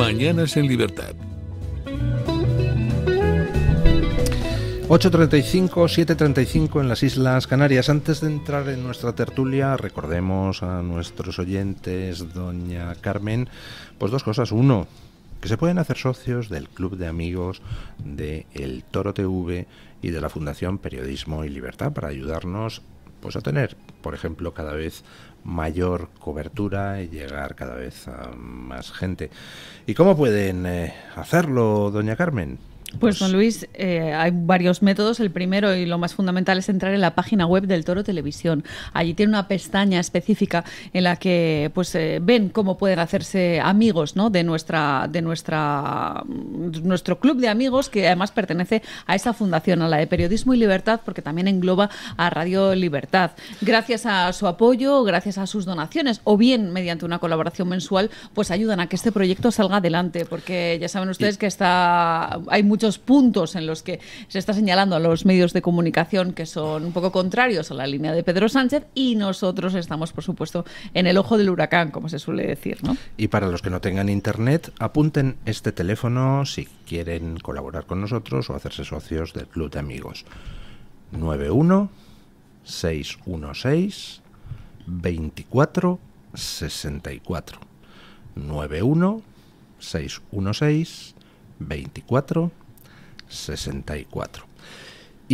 es en Libertad. 8.35, 7.35 en las Islas Canarias. Antes de entrar en nuestra tertulia, recordemos a nuestros oyentes, doña Carmen, pues dos cosas. Uno, que se pueden hacer socios del Club de Amigos de El Toro TV y de la Fundación Periodismo y Libertad para ayudarnos pues a tener, por ejemplo, cada vez mayor cobertura y llegar cada vez a más gente. ¿Y cómo pueden eh, hacerlo, doña Carmen? Pues don pues, Luis, eh, hay varios métodos. El primero y lo más fundamental es entrar en la página web del Toro Televisión. Allí tiene una pestaña específica en la que pues eh, ven cómo pueden hacerse amigos ¿no? de nuestra, de nuestra mm, nuestro club de amigos que además pertenece a esa fundación, a la de Periodismo y Libertad, porque también engloba a Radio Libertad. Gracias a su apoyo, gracias a sus donaciones, o bien mediante una colaboración mensual, pues ayudan a que este proyecto salga adelante, porque ya saben ustedes que está hay mucho puntos en los que se está señalando a los medios de comunicación que son un poco contrarios a la línea de Pedro Sánchez y nosotros estamos, por supuesto, en el ojo del huracán, como se suele decir. Y para los que no tengan internet, apunten este teléfono si quieren colaborar con nosotros o hacerse socios del Club de Amigos. 91 616 24 64 91 616 24 64.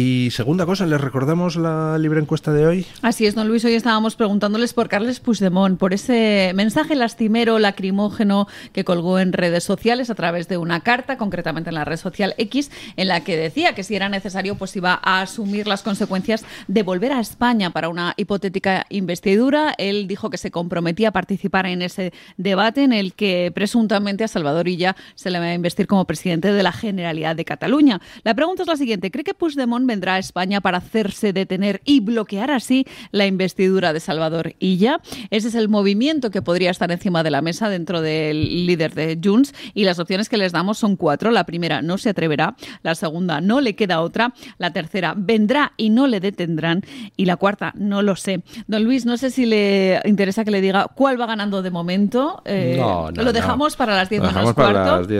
Y segunda cosa, ¿les recordamos la libre encuesta de hoy? Así es, don Luis. Hoy estábamos preguntándoles por Carles Puigdemont, por ese mensaje lastimero, lacrimógeno que colgó en redes sociales a través de una carta, concretamente en la red social X, en la que decía que si era necesario, pues iba a asumir las consecuencias de volver a España para una hipotética investidura. Él dijo que se comprometía a participar en ese debate en el que presuntamente a Salvador Illa se le va a investir como presidente de la Generalidad de Cataluña. La pregunta es la siguiente: ¿cree que Puigdemont vendrá a España para hacerse detener y bloquear así la investidura de Salvador Illa. Ese es el movimiento que podría estar encima de la mesa dentro del líder de Junts y las opciones que les damos son cuatro. La primera no se atreverá, la segunda no le queda otra, la tercera vendrá y no le detendrán y la cuarta no lo sé. Don Luis, no sé si le interesa que le diga cuál va ganando de momento. Eh, lo dejamos para las 10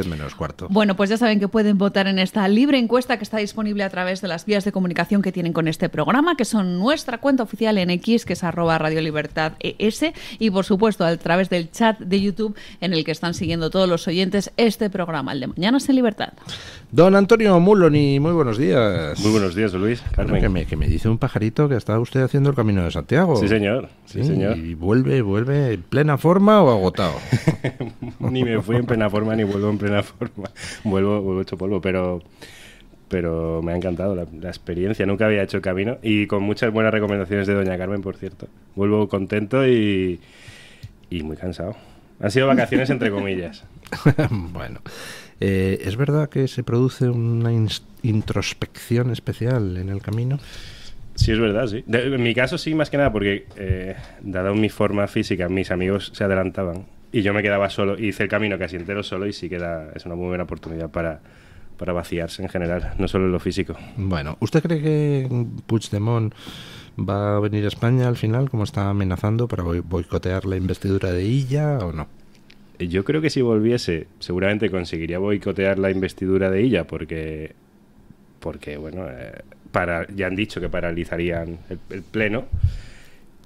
menos cuarto. Bueno, pues ya saben que pueden votar en esta libre encuesta que está disponible a través de las de comunicación que tienen con este programa, que son nuestra cuenta oficial en X, que es arroba Radio Libertad ES, y por supuesto a través del chat de YouTube en el que están siguiendo todos los oyentes este programa, el de Mañanas en Libertad. Don Antonio Muloni, muy buenos días. Muy buenos días, Luis. Carmen. Que me, dice un pajarito que está usted haciendo el camino de Santiago. Sí, señor. Sí, señor. Y vuelve, vuelve en plena forma o agotado. ni me fui en plena forma ni vuelvo en plena forma. Vuelvo, vuelvo hecho polvo, pero pero me ha encantado la, experiencia, nunca había hecho camino y con muchas buenas recomendaciones de Doña Carmen, por cierto. Vuelvo contento y, muy cansado. Han sido vacaciones entre comillas. bueno, eh, ¿es verdad que se produce una introspección especial en el camino? Sí, es verdad, sí. en mi caso sí, más que nada, porque eh, dada mi forma física, mis amigos se adelantaban y yo me quedaba solo, hice el camino casi entero solo y sí que es una muy buena oportunidad para para vaciarse en general, no solo en lo físico. Bueno, ¿usted cree que Puigdemont va a venir a España al final, como está amenazando, para boicotear la investidura de Illa o no? Yo creo que si volviese, seguramente conseguiría boicotear la investidura de Illa, porque, porque bueno, eh, ya han dicho que paralizarían el, el pleno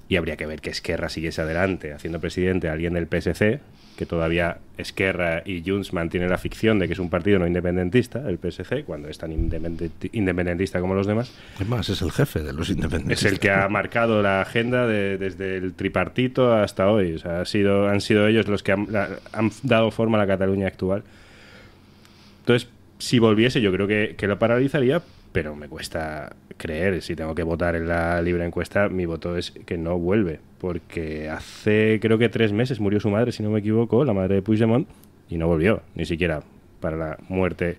y habría que ver que Esquerra siguiese adelante haciendo presidente a alguien del PSC, que todavía Esquerra y Junts mantienen la ficción de que es un partido no independentista, el PSC, cuando es tan independentista como los demás. Es más, es el jefe de los independentistas. Es el que ha marcado la agenda desde el tripartito hasta hoy. ha sido, han sido ellos los que han, dado forma a la Cataluña actual. Entonces, si volviese, yo creo que lo paralizaría, pero me cuesta creer, si tengo que votar en la libre encuesta, mi voto es que no vuelve, porque hace creo que tres meses murió su madre, si no me equivoco, la madre de Puigdemont, y no volvió, ni siquiera para la muerte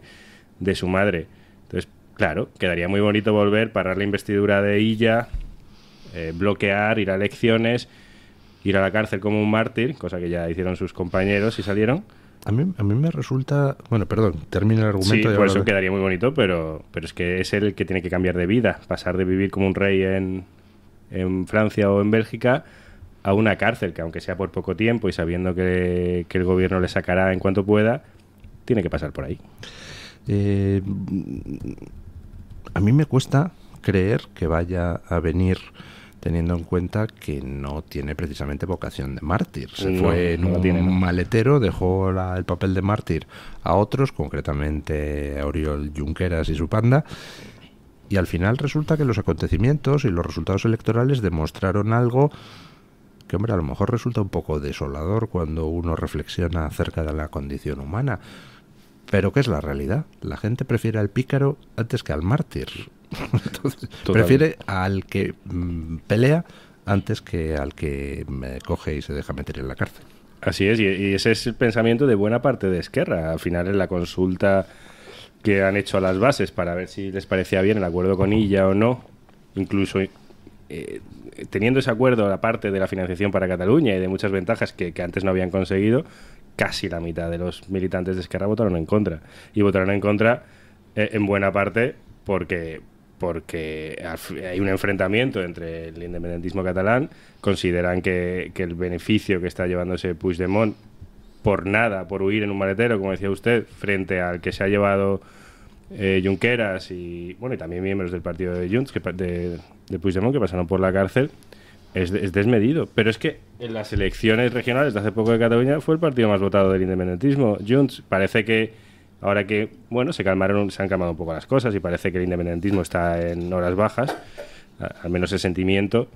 de su madre. Entonces, claro, quedaría muy bonito volver, parar la investidura de ella, eh, bloquear, ir a elecciones, ir a la cárcel como un mártir, cosa que ya hicieron sus compañeros y salieron a mí, a me resulta. Bueno, perdón, termina el argumento. Sí, por eso quedaría muy bonito, pero, pero es que es él el que tiene que cambiar de vida. Pasar de vivir como un rey en, en Francia o en Bélgica a una cárcel, que aunque sea por poco tiempo y sabiendo que, el gobierno le sacará en cuanto pueda, tiene que pasar por ahí. Eh, a mí me cuesta creer que vaya a venir teniendo en cuenta que no tiene precisamente vocación de mártir. Se fue en un, tiene, maletero, dejó el papel de mártir a otros, concretamente a Oriol Junqueras y su panda. Y al final resulta que los acontecimientos y los resultados electorales demostraron algo que, hombre, a lo mejor resulta un poco desolador cuando uno reflexiona acerca de la condición humana. Pero que es la realidad? La gente prefiere al pícaro antes que al mártir. prefiere al que mm, pelea antes que al que coge y se deja meter en la cárcel. Así es, y ese es el pensamiento de buena parte de Esquerra. Al final, en la consulta que han hecho a las bases para ver si les parecía bien el acuerdo con ella o no, incluso eh, teniendo ese acuerdo, la parte de la financiación para Cataluña y de muchas ventajas que, antes no habían conseguido, casi la mitad de los militantes de Esquerra votaron en contra. Y votaron en contra eh, en buena parte porque porque hay un enfrentamiento entre el independentismo catalán, consideran que, el beneficio que está llevándose Puigdemont por nada, por huir en un maletero, como decía usted, frente al que se ha llevado eh, Junqueras y bueno y también miembros del partido de Junts, que, de, de Puigdemont, que pasaron por la cárcel, es, es, desmedido. Pero es que en las elecciones regionales de hace poco de Cataluña fue el partido más votado del independentismo. Junts parece que Ahora que, bueno, se calmaron, se han calmado un poco las cosas y parece que el independentismo está en horas bajas, al menos ese sentimiento,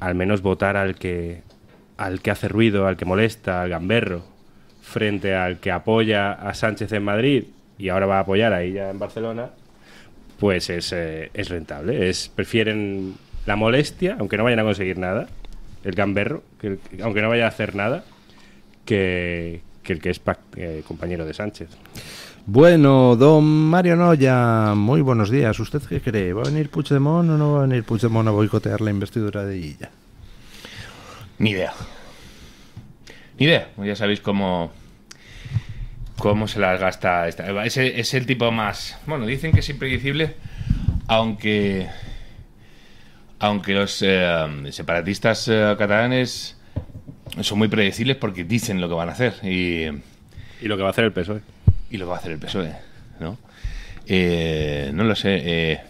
al menos votar al que, al que hace ruido, al que molesta, al gamberro, frente al que apoya a Sánchez en Madrid y ahora va a apoyar a ella en Barcelona, pues es, eh, es rentable. Es, prefieren la molestia, aunque no vayan a conseguir nada, el gamberro, que, aunque no vaya a hacer nada, que, que el que es eh, compañero de Sánchez. Bueno, don Mario Noya, muy buenos días. ¿Usted qué cree? ¿Va a venir Puigdemont o no va a venir Puigdemont a boicotear la investidura de Illa? Ni idea. Ni idea. Ya sabéis cómo, cómo se las gasta. Esta. Es, el, tipo más. Bueno, dicen que es impredecible, aunque. Aunque los eh, separatistas eh, catalanes son muy predecibles porque dicen lo que van a hacer. Y, y lo que va a hacer el PSOE y lo va a hacer el PSOE, ¿no? Eh, no lo sé. Eh,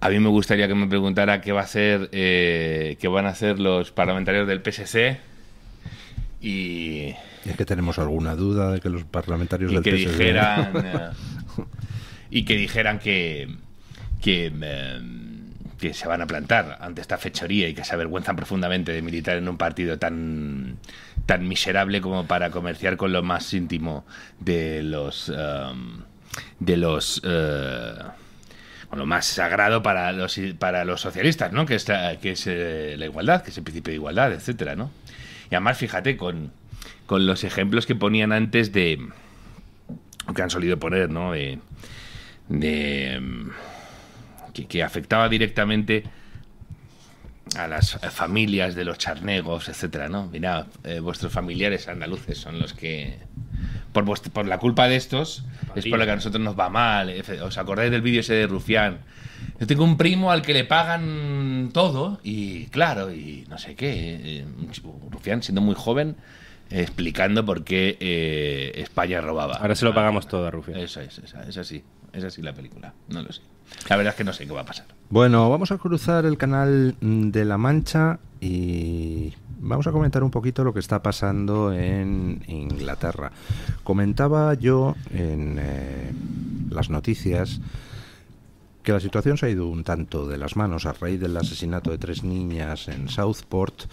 a mí me gustaría que me preguntara qué va a hacer, eh, qué van a hacer los parlamentarios del PSC y es que tenemos alguna duda de que los parlamentarios y que dijeran y que dijeran que que em, que se van a plantar ante esta fechoría y que se avergüenzan profundamente de militar en un partido tan, tan miserable como para comerciar con lo más íntimo de los... Um, de los... con uh, lo más sagrado para los para los socialistas, ¿no? Que es, la, que es eh, la igualdad, que es el principio de igualdad, etcétera, ¿no? Y además, fíjate, con, con los ejemplos que ponían antes de. que han solido poner, ¿no? de que, afectaba directamente a las familias de los charnegos, etcétera, ¿no? Mira eh, vuestros familiares andaluces son los que. Por, por la culpa de estos, es por lo que a nosotros nos va mal. ¿Os acordáis del vídeo ese de Rufián? Yo tengo un primo al que le pagan todo y, claro, y no sé qué. Eh, Rufián, siendo muy joven, explicando por qué eh, España robaba. Ahora se lo ah, pagamos ah, todo a Rufián. Eso es, es así. Es así la película. No lo sé. La verdad es que no sé qué va a pasar. Bueno, vamos a cruzar el canal mm, de La Mancha y vamos a comentar un poquito lo que está pasando en Inglaterra. Comentaba yo en eh, las noticias que la situación se ha ido un tanto de las manos a raíz del asesinato de tres niñas en Southport,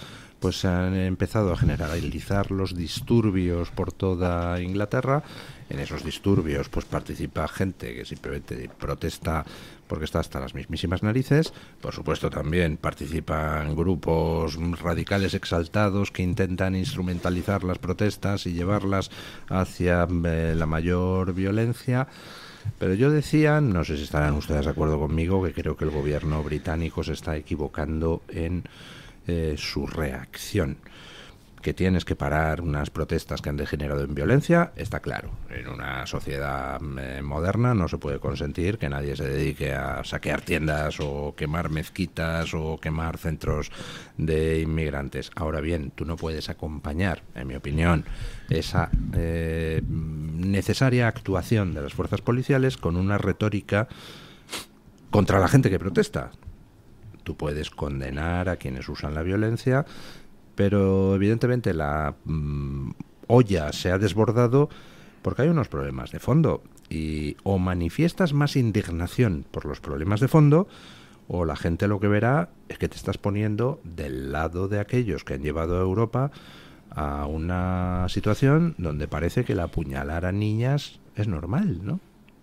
pues se han empezado a generalizar los disturbios por toda Inglaterra en esos disturbios pues participa gente que simplemente protesta porque está hasta las mismísimas narices. Por supuesto también participan grupos radicales exaltados que intentan instrumentalizar las protestas y llevarlas hacia eh, la mayor violencia. Pero yo decía, no sé si estarán ustedes de acuerdo conmigo, que creo que el gobierno británico se está equivocando en eh, su reacción que tienes que parar unas protestas que han degenerado en violencia, está claro. En una sociedad eh, moderna no se puede consentir que nadie se dedique a saquear tiendas o quemar mezquitas o quemar centros de inmigrantes. Ahora bien, tú no puedes acompañar, en mi opinión, esa eh, necesaria actuación de las fuerzas policiales con una retórica contra la gente que protesta. Tú puedes condenar a quienes usan la violencia, pero evidentemente la mm, olla se ha desbordado porque hay unos problemas de fondo. Y o manifiestas más indignación por los problemas de fondo, o la gente lo que verá es que te estás poniendo del lado de aquellos que han llevado a Europa a una situación donde parece que el apuñalar a niñas es normal, ¿no?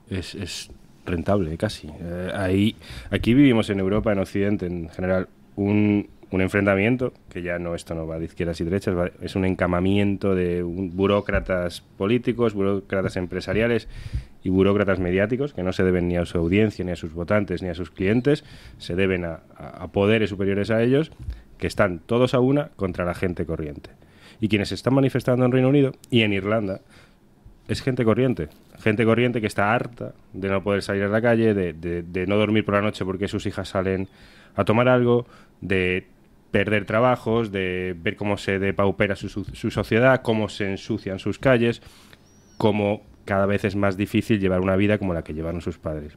Es, rentable, casi. Eh, ahí, aquí vivimos en Europa, en Occidente en general, un, un enfrentamiento, que ya no, esto no va de izquierdas y derechas, es un encamamiento de burócratas políticos, burócratas empresariales y burócratas mediáticos, que no se deben ni a su audiencia, ni a sus votantes, ni a sus clientes, se deben a, poderes superiores a ellos, que están todos a una contra la gente corriente. Y quienes se están manifestando en Reino Unido y en Irlanda es gente corriente. Gente corriente que está harta de no poder salir a la calle, de, de no dormir por la noche porque sus hijas salen a tomar algo, de perder trabajos, de ver cómo se depaupera su, sociedad, cómo se ensucian sus calles, cómo cada vez es más difícil llevar una vida como la que llevaron sus padres.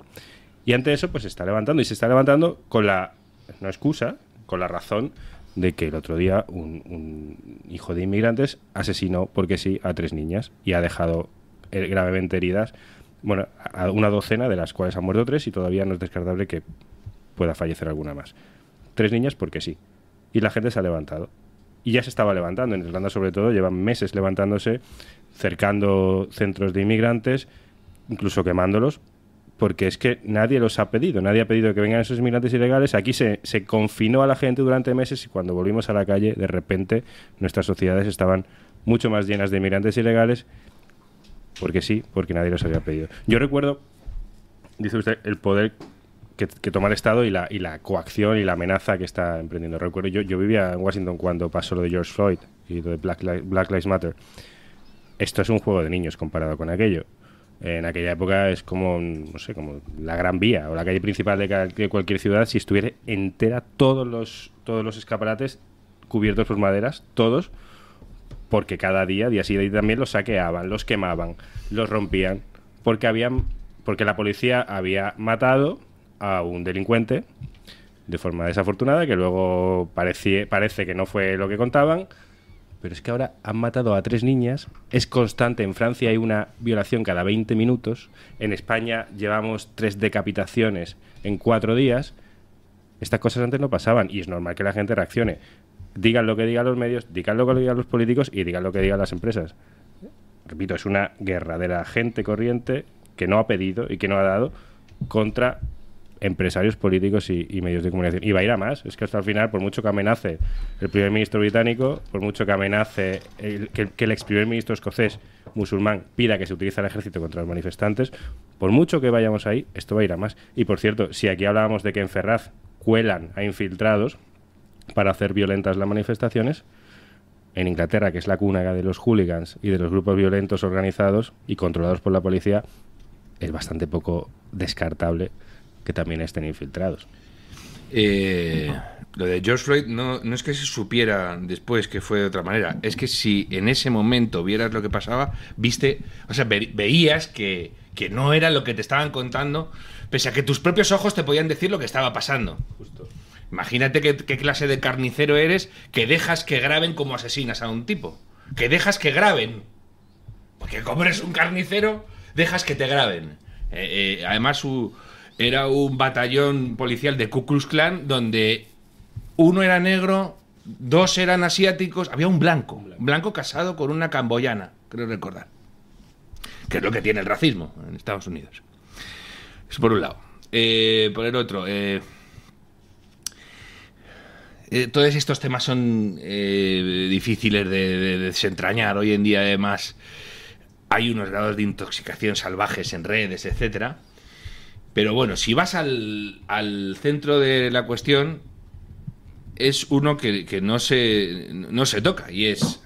Y ante eso, pues se está levantando y se está levantando con la, no excusa, con la razón de que el otro día un, un, hijo de inmigrantes asesinó, porque sí, a tres niñas y ha dejado eh, gravemente heridas, bueno, a una docena de las cuales han muerto tres y todavía no es descartable que pueda fallecer alguna más. Tres niñas porque sí y la gente se ha levantado. Y ya se estaba levantando, en Irlanda sobre todo, llevan meses levantándose, cercando centros de inmigrantes, incluso quemándolos, porque es que nadie los ha pedido, nadie ha pedido que vengan esos inmigrantes ilegales. Aquí se, se confinó a la gente durante meses y cuando volvimos a la calle, de repente nuestras sociedades estaban mucho más llenas de inmigrantes ilegales, porque sí, porque nadie los había pedido. Yo recuerdo, dice usted, el poder que, toma el Estado y la, coacción y la amenaza que está emprendiendo. Recuerdo, yo, yo vivía en Washington cuando pasó lo de George Floyd y lo de Black, Lives Matter. Esto es un juego de niños comparado con aquello. En aquella época es como, no sé, como la Gran Vía o la calle principal de, cualquier ciudad si estuviera entera todos los, todos los escaparates cubiertos por maderas, todos, porque cada día, día sí, también los saqueaban, los quemaban, los rompían, porque habían, porque la policía había matado a un delincuente de forma desafortunada, que luego parece, parece que no fue lo que contaban. Pero es que ahora han matado a tres niñas, es constante, en Francia hay una violación cada 20 minutos, en España llevamos tres decapitaciones en cuatro días. Estas cosas antes no pasaban y es normal que la gente reaccione. Digan lo que digan los medios, digan lo que digan los políticos y digan lo que digan las empresas. Repito, es una guerra de la gente corriente que no ha pedido y que no ha dado contra empresarios políticos y, medios de comunicación. Y va a ir a más. Es que hasta el final, por mucho que amenace el primer ministro británico, por mucho que amenace que, el ex primer ministro escocés musulmán pida que se utilice el ejército contra los manifestantes, por mucho que vayamos ahí, esto va a ir a más. Y por cierto, si aquí hablábamos de que en Ferraz cuelan a infiltrados para hacer violentas las manifestaciones, en Inglaterra, que es la cúnaga de los hooligans y de los grupos violentos organizados y controlados por la policía, es bastante poco descartable que también estén infiltrados. Eh, lo de George Floyd no, es que se supiera después que fue de otra manera, es que si en ese momento vieras lo que pasaba, viste, o sea, veías que, no era lo que te estaban contando, pese a que tus propios ojos te podían decir lo que estaba pasando. Justo. Imagínate qué, clase de carnicero eres que dejas que graben como asesinas a un tipo. Que dejas que graben. Porque como eres un carnicero, dejas que te graben. Eh, eh, además, su, era un batallón policial de Ku Klux Klan donde uno era negro, dos eran asiáticos, había un blanco, un blanco casado con una camboyana, creo recordar. Que es lo que tiene el racismo en Estados Unidos. Eso por un lado. Eh, por el otro, eh, eh, todos estos temas son difíciles de, de, desentrañar. Hoy en día, además, hay unos grados de intoxicación salvajes en redes, etcétera pero bueno, si vas al, centro de la cuestión, es uno que, no, se, toca y es,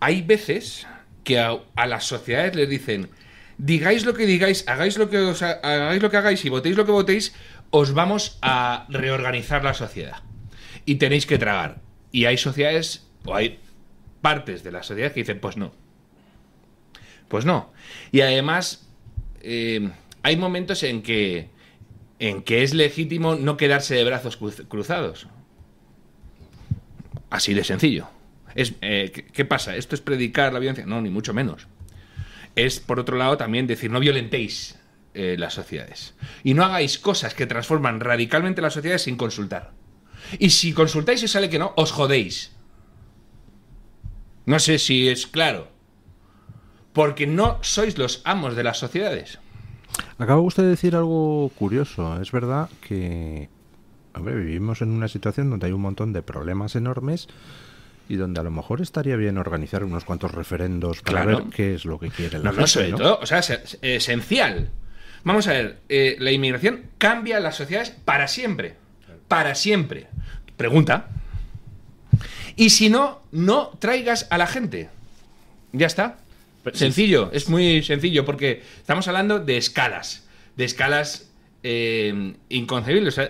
hay veces que a, las sociedades les dicen, digáis lo que digáis, hagáis lo que, os hagáis lo que hagáis y votéis lo que votéis, os vamos a reorganizar la sociedad y tenéis que tragar. Y hay sociedades o hay partes de la sociedad que dicen, pues no. Pues no. Y además... Eh, hay momentos en que, en que es legítimo no quedarse de brazos cruzados. Así de sencillo. Es, eh, ¿Qué pasa? ¿Esto es predicar la violencia? No, ni mucho menos. Es, por otro lado, también decir no violentéis eh, las sociedades. Y no hagáis cosas que transforman radicalmente las sociedades sin consultar. Y si consultáis y sale que no, os jodéis. No sé si es claro. Porque no sois los amos de las sociedades. Acaba usted de decir algo curioso. Es verdad que vivimos en una situación donde hay un montón de problemas enormes y donde a lo mejor estaría bien organizar unos cuantos referendos para ver qué es lo que quiere la no, No, sobre todo, o sea, es eh, esencial. Vamos a ver, eh, la inmigración cambia las sociedades para siempre. Para siempre. Pregunta. Y si no, no traigas a la gente. Ya está. Sencillo, es muy sencillo, porque estamos hablando de escalas, de escalas eh, inconcebibles.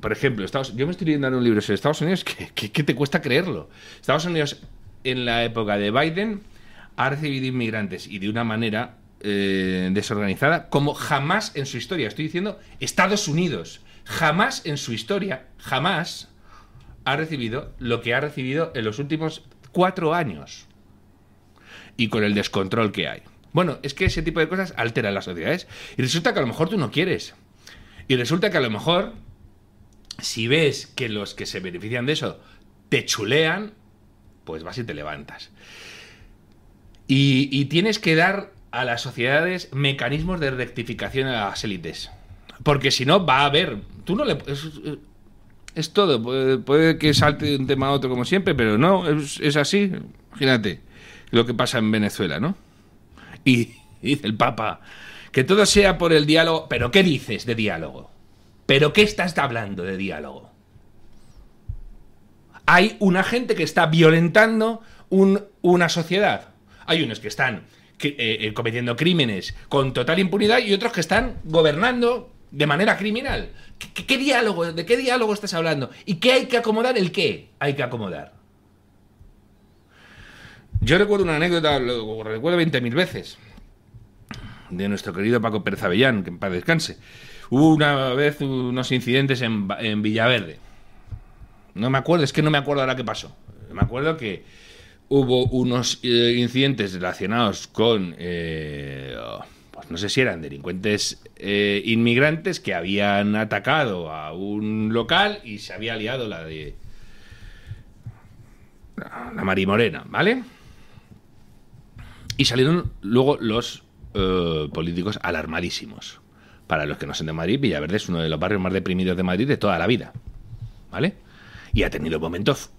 por ejemplo, Estados, yo me estoy leyendo un libro sobre Estados Unidos que, te cuesta creerlo. Estados Unidos, en la época de Biden, ha recibido inmigrantes y de una manera eh, desorganizada como jamás en su historia. Estoy diciendo Estados Unidos. Jamás en su historia, jamás ha recibido lo que ha recibido en los últimos cuatro años y con el descontrol que hay. Bueno, es que ese tipo de cosas alteran las sociedades. Y resulta que a lo mejor tú no quieres. Y resulta que a lo mejor, si ves que los que se benefician de eso te chulean, pues vas y te levantas. Y, tienes que dar a las sociedades mecanismos de rectificación a las élites. Porque si no, va a haber. Tú no le. Es, todo. Puede, que salte de un tema a otro como siempre, pero no, es, es así. Imagínate lo que pasa en Venezuela, ¿no? Y, dice el Papa, que todo sea por el diálogo. ¿Pero qué dices de diálogo? ¿Pero qué estás hablando de diálogo? Hay una gente que está violentando una sociedad. Hay unos que están eh, eh, cometiendo crímenes con total impunidad y otros que están gobernando de manera criminal. ¿Qué, diálogo, de qué diálogo estás hablando? ¿Y qué hay que acomodar? ¿El qué hay que acomodar? Yo recuerdo una anécdota, lo recuerdo 20.000 veces, de nuestro querido Paco Pérez Avellán, que en paz descanse. Hubo una vez unos incidentes en, Villaverde. No me acuerdo, es que no me acuerdo ahora qué pasó. Me acuerdo que hubo unos eh, incidentes relacionados con, eh, oh, pues no sé si eran delincuentes eh, inmigrantes que habían atacado a un local y se había liado la de la Marimorena, ¿vale? Y salieron luego los eh, políticos alarmadísimos. Para los que no son de Madrid, Villaverde es uno de los barrios más deprimidos de Madrid de toda la vida. ¿Vale? Y ha tenido momentos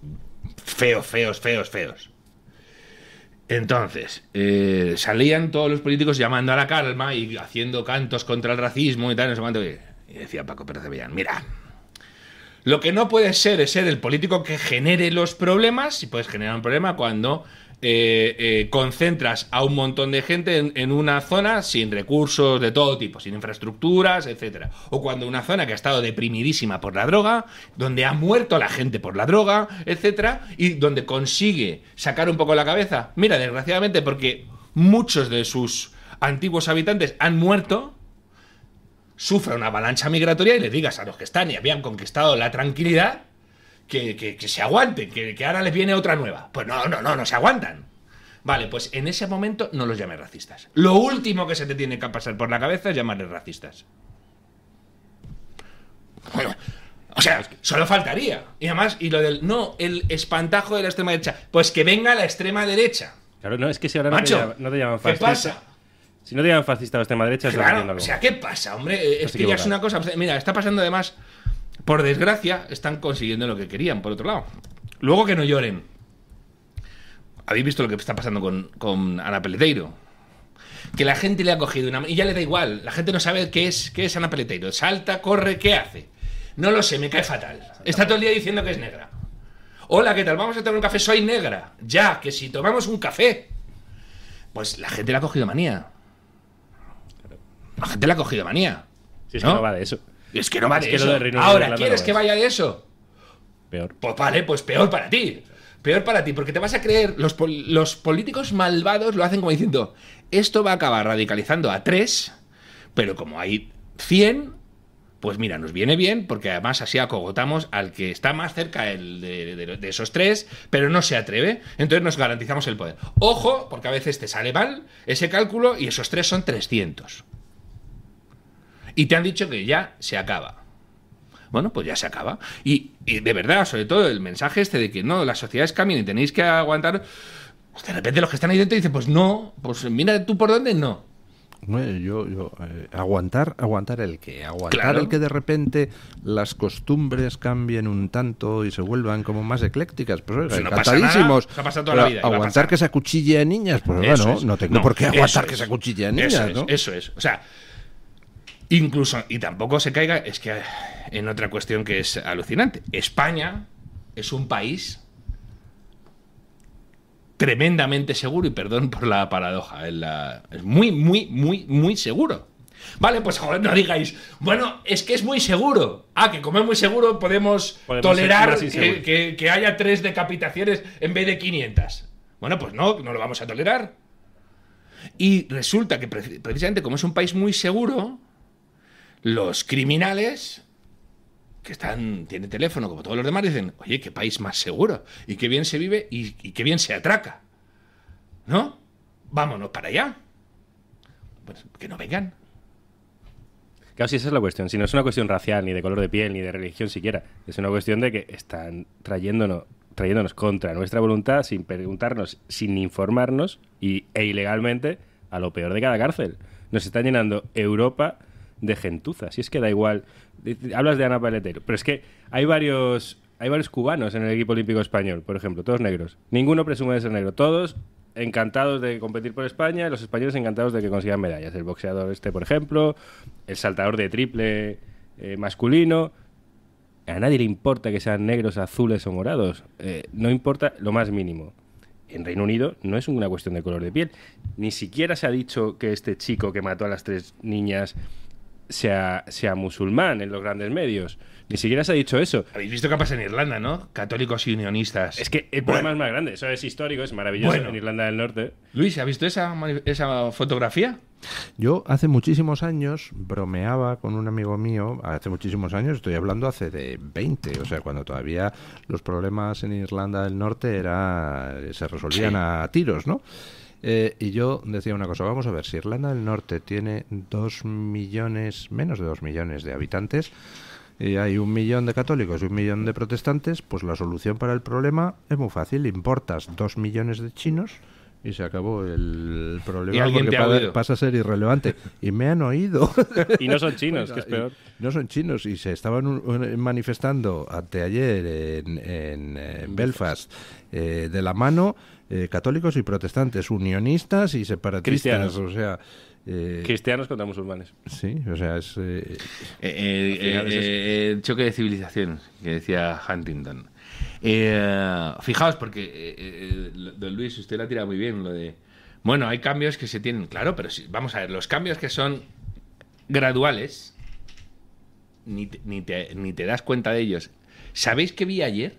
feos, feos, feos, feos. Entonces, eh, salían todos los políticos llamando a la calma y haciendo cantos contra el racismo y tal, Y decía Paco Pérez de mira, lo que no puede ser es ser el político que genere los problemas, y puedes generar un problema cuando eh, eh, concentras a un montón de gente en, una zona sin recursos de todo tipo, sin infraestructuras, etcétera. O cuando una zona que ha estado deprimidísima por la droga, donde ha muerto la gente por la droga, etcétera, y donde consigue sacar un poco la cabeza. Mira, desgraciadamente, porque muchos de sus antiguos habitantes han muerto sufra una avalancha migratoria y le digas a los que están y habían conquistado la tranquilidad que, se aguanten, que, que, ahora les viene otra nueva. Pues no, no, no, no se aguantan. Vale, pues en ese momento no los llames racistas. Lo último que se te tiene que pasar por la cabeza es llamarles racistas. Bueno, o sea, solo faltaría. Y además, y lo del. No, el espantajo de la extrema derecha. Pues que venga la extrema derecha. Claro, no, es que si ahora no, te, no fascista. ¿Qué pasa? Si no te llaman fascista la extrema derecha, claro, algo. O sea, ¿qué pasa, hombre? es que ya es una cosa. Pues, mira, está pasando además por desgracia, están consiguiendo lo que querían, por otro lado. Luego que no lloren. Habéis visto lo que está pasando con, Ana Peleteiro. Que la gente le ha cogido una... Y ya le da igual. La gente no sabe qué es, qué es Ana Peleteiro. Salta, corre, ¿qué hace? No lo sé, me cae fatal. Está todo el día diciendo que es negra. Hola, ¿qué tal? Vamos a tomar un café, soy negra. Ya, que si tomamos un café. Pues la gente le ha cogido manía. La gente le ha cogido manía. Si es que no va de eso. Es que no vale eso. Ahora, ¿quieres que vaya de eso? Peor. Pues vale, pues peor para ti. Peor para ti, porque te vas a creer, los, los políticos malvados lo hacen como diciendo, esto va a acabar radicalizando a tres, pero como hay 100, pues mira, nos viene bien, porque además así acogotamos al que está más cerca de, de, esos tres, pero no se atreve, entonces nos garantizamos el poder. Ojo, porque a veces te sale mal ese cálculo y esos tres son 300 y te han dicho que ya se acaba. Bueno, pues ya se acaba. Y, de verdad, sobre todo el mensaje este de que no, las sociedades cambian y tenéis que aguantar. Pues de repente los que están ahí dentro dicen, pues no, pues mira tú por dónde no. Yo, yo eh, aguantar, aguantar el que, aguantar el que de repente las costumbres cambien un tanto y se vuelvan como más eclécticas, pues, pues no Pasa nada, toda la vida, aguantar que se acuchille a niñas, pues bueno, no, tengo por qué aguantar que se acuchille a niñas, eso es, eso es, o sea, Incluso, y tampoco se caiga, es que en otra cuestión que es alucinante. España es un país tremendamente seguro, y perdón por la paradoja, es, eh, la, es muy, muy, muy, muy seguro. Vale, pues joder, no digáis, bueno, es que es muy seguro. Ah, que como es muy seguro podemos, tolerar que, que, haya tres decapitaciones en vez de 500. Bueno, pues no, no lo vamos a tolerar. Y resulta que precisamente como es un país muy seguro, los criminales que están, tienen teléfono como todos los demás, dicen, oye, qué país más seguro, y qué bien se vive, y, qué bien se atraca. ¿No? Vámonos para allá. Pues, que no vengan. Claro, si esa es la cuestión. Si no es una cuestión racial, ni de color de piel, ni de religión siquiera, es una cuestión de que están trayéndonos trayéndonos contra nuestra voluntad sin preguntarnos, sin informarnos y, e ilegalmente a lo peor de cada cárcel. Nos están llenando Europa de gentuza. Si es que da igual. Eh, eh, hablas de Ana Paletero, pero es que hay varios, hay varios cubanos en el equipo olímpico español, por ejemplo, todos negros. Ninguno presume de ser negro. Todos encantados de competir por España, los españoles encantados de que consigan medallas. El boxeador este, por ejemplo, el saltador de triple eh, masculino. A nadie le importa que sean negros, azules o morados. no importa lo más mínimo. En Reino Unido no es una cuestión de color de piel. Ni siquiera se ha dicho que este chico que mató a las tres niñas sea, sea musulmán en los grandes medios. Ni siquiera se ha dicho eso. Habéis visto qué pasa en Irlanda, ¿no? Católicos y unionistas. Es que el problema es más grande. Eso es histórico, es maravilloso en Irlanda del Norte. Luis, ¿ha visto esa, esa fotografía? Yo hace muchísimos años bromeaba con un amigo mío, hace muchísimos años, estoy hablando hace de 20, o sea, cuando todavía los problemas en Irlanda del Norte era, se resolvían a tiros, ¿no? Eh, y yo decía una cosa, vamos a ver, si Irlanda del Norte tiene dos millones, menos de dos millones de habitantes, y hay un millón de católicos y un millón de protestantes, pues la solución para el problema es muy fácil. Importas dos millones de chinos y se acabó el problema porque pasa a ser irrelevante. Y me han oído. Y no son chinos, que es peor. No son chinos y se estaban eh, manifestando anteayer en, en, eh, Belfast de la mano eh, católicos y protestantes, unionistas y separatistas, o sea... Eh, Cristianos contra musulmanes. sí, o sea, es... Eh, el choque de civilización que decía Huntington. fijaos, porque don Luis, usted la tira muy bien, lo de. Bueno, hay cambios que se tienen, claro, pero si- vamos a ver, los cambios que son graduales, ni te, ni te das cuenta de ellos. ¿Sabéis qué vi ayer?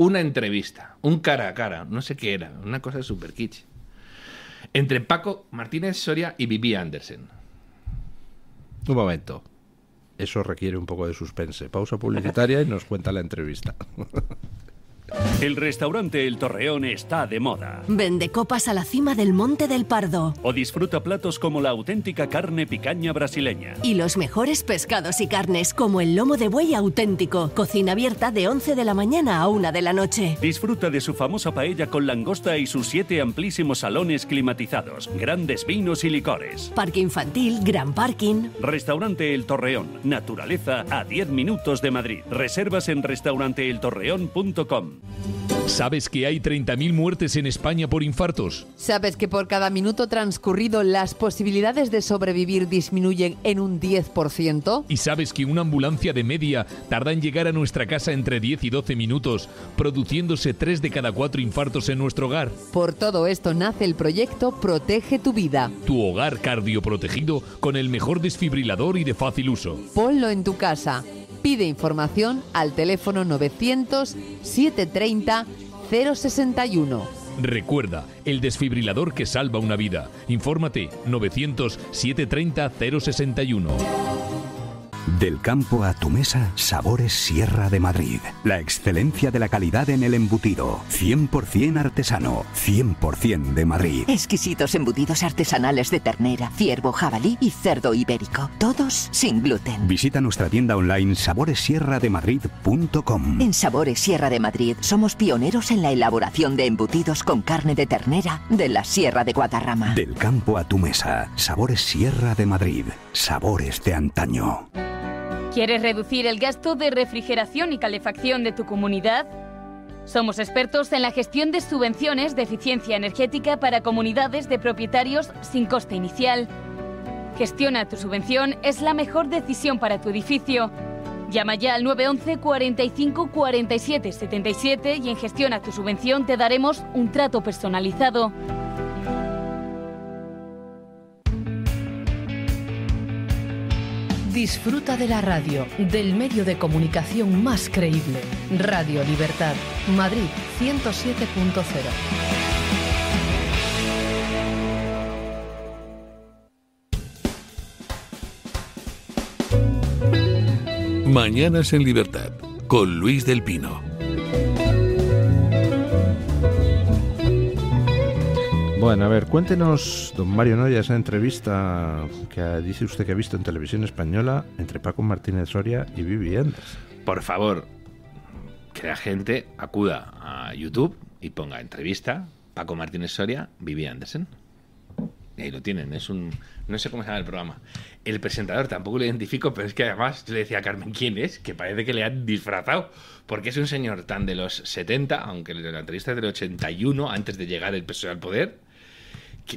una entrevista, un cara a cara, no sé qué era, una cosa super kitsch, entre Paco Martínez Soria y Vivi Andersen. Un momento. Eso requiere un poco de suspense. Pausa publicitaria y nos cuenta la entrevista. El restaurante El Torreón está de moda. Vende copas a la cima del Monte del Pardo. O disfruta platos como la auténtica carne picaña brasileña. Y los mejores pescados y carnes, como el lomo de buey auténtico. Cocina abierta de 11 de la mañana a 1 de la noche. Disfruta de su famosa paella con langosta y sus siete amplísimos salones climatizados, grandes vinos y licores. Parque infantil, gran parking. Restaurante El Torreón. Naturaleza a 10 minutos de Madrid. Reservas en restauranteeltorreón.com. ¿Sabes que hay 30.000 muertes en España por infartos? ¿Sabes que por cada minuto transcurrido las posibilidades de sobrevivir disminuyen en un 10%? ¿Y sabes que una ambulancia de media tarda en llegar a nuestra casa entre 10 y 12 minutos, produciéndose 3 de cada 4 infartos en nuestro hogar? Por todo esto nace el proyecto Protege tu vida. Tu hogar cardioprotegido con el mejor desfibrilador y de fácil uso. Ponlo en tu casa pide información al teléfono 900 730 061. Recuerda, el desfibrilador que salva una vida. Infórmate 900 730 061. Del campo a tu mesa, Sabores Sierra de Madrid. La excelencia de la calidad en el embutido. 100% artesano, 100% de Madrid. Exquisitos embutidos artesanales de ternera, ciervo, jabalí y cerdo ibérico. Todos sin gluten. Visita nuestra tienda online saboresierrademadrid.com. En Sabores Sierra de Madrid somos pioneros en la elaboración de embutidos con carne de ternera de la Sierra de Guadarrama. Del campo a tu mesa, Sabores Sierra de Madrid. Sabores de antaño. ¿Quieres reducir el gasto de refrigeración y calefacción de tu comunidad? Somos expertos en la gestión de subvenciones de eficiencia energética para comunidades de propietarios sin coste inicial. Gestiona tu subvención es la mejor decisión para tu edificio. Llama ya al 911 45 47 77 y en Gestiona tu subvención te daremos un trato personalizado. Disfruta de la radio, del medio de comunicación más creíble. Radio Libertad, Madrid 107.0. Mañanas en Libertad, con Luis del Pino. Bueno, a ver, cuéntenos, don Mario Noya, esa entrevista que dice usted que ha visto en televisión española entre Paco Martínez Soria y Vivi Anderson. Por favor, que la gente acuda a YouTube y ponga entrevista Paco Martínez Soria, Vivi Anderson. ¿eh? ahí lo tienen, es un... No sé cómo se llama el programa. El presentador tampoco lo identifico, pero es que además yo le decía a Carmen quién es, que parece que le han disfrazado, porque es un señor tan de los 70, aunque la entrevista es del 81, antes de llegar el PSOE al poder,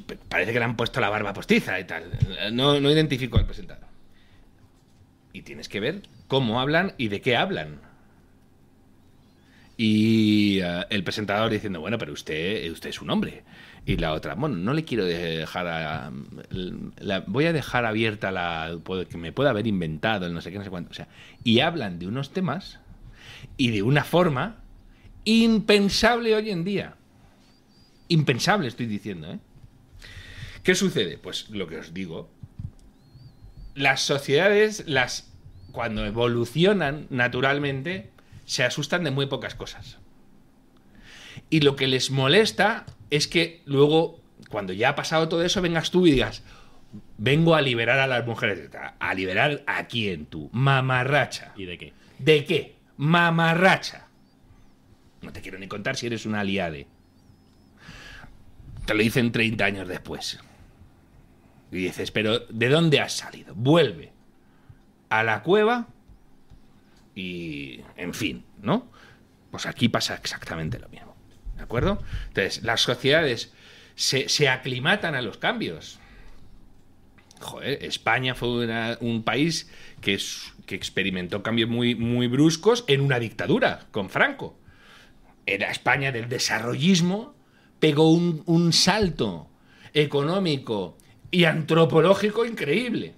parece que le han puesto la barba postiza y tal. No, no identifico al presentador. Y tienes que ver cómo hablan y de qué hablan. Y eh, el presentador diciendo, bueno, pero usted, usted es un hombre. Y la otra, bueno, no le quiero dejar voy a dejar abierta la... que me pueda haber inventado no sé qué, no sé cuánto. O sea, y hablan de unos temas y de una forma impensable hoy en día. Impensable estoy diciendo, ¿eh? ¿Qué sucede? Pues lo que os digo. Las sociedades, las cuando evolucionan naturalmente, se asustan de muy pocas cosas. Y lo que les molesta es que luego, cuando ya ha pasado todo eso, vengas tú y digas, vengo a liberar a las mujeres. ¿A liberar a quién tú? Mamarracha. ¿Y de qué? ¿De qué? Mamarracha. No te quiero ni contar si eres un aliade. Te lo dicen 30 años después. Y dices, pero ¿de dónde has salido? Vuelve a la cueva y, en fin, ¿no? Pues aquí pasa exactamente lo mismo. ¿De acuerdo? Entonces, las sociedades se, aclimatan a los cambios. Joder, España fue un país que, que experimentó cambios muy, muy bruscos en una dictadura, con Franco. Era España del desarrollismo, pegó un, un salto económico y antropológico increíble.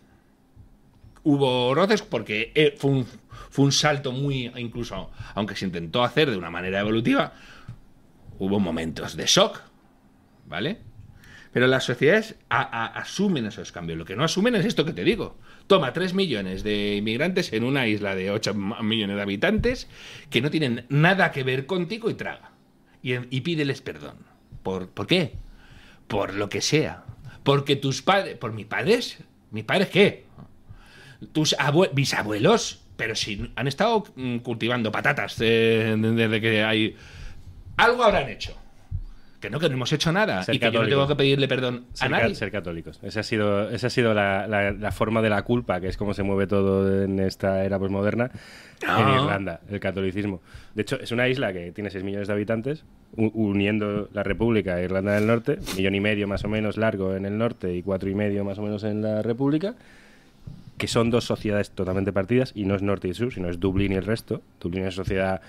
Hubo roces porque eh, fue un, fue un salto muy, incluso aunque se intentó hacer de una manera evolutiva, hubo momentos de shock, ¿vale? Pero las sociedades asumen esos cambios. Lo que no asumen es esto que te digo. Toma 3 millones de inmigrantes en una isla de 8 millones de habitantes que no tienen nada que ver contigo y traga. Y, y pídeles perdón. ¿Por, ¿Por qué? Por lo que sea. Porque tus padres, por mis padres, mis padres qué? Tus abuelos? pero si han estado mm, cultivando patatas eh, desde que hay... Algo habrán hecho que no, que no hemos hecho nada y que yo no tengo que pedirle perdón a nadie. Ser católicos. Esa ha sido, esa ha sido la, forma de la culpa, que es como se mueve todo en esta era posmoderna en ah. Irlanda, el catolicismo. De hecho, es una isla que tiene 6 millones de habitantes, uniendo la República e Irlanda del Norte, millón y medio más o menos largo en el norte y cuatro y medio más o menos en la República que son dos sociedades totalmente partidas y no es norte y sur, sino es Dublín y el resto. Dublín es sociedad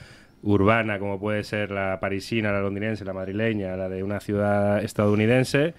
urbana, como puede ser la parisina, la londinense, la madrileña, la de una ciudad estadounidense,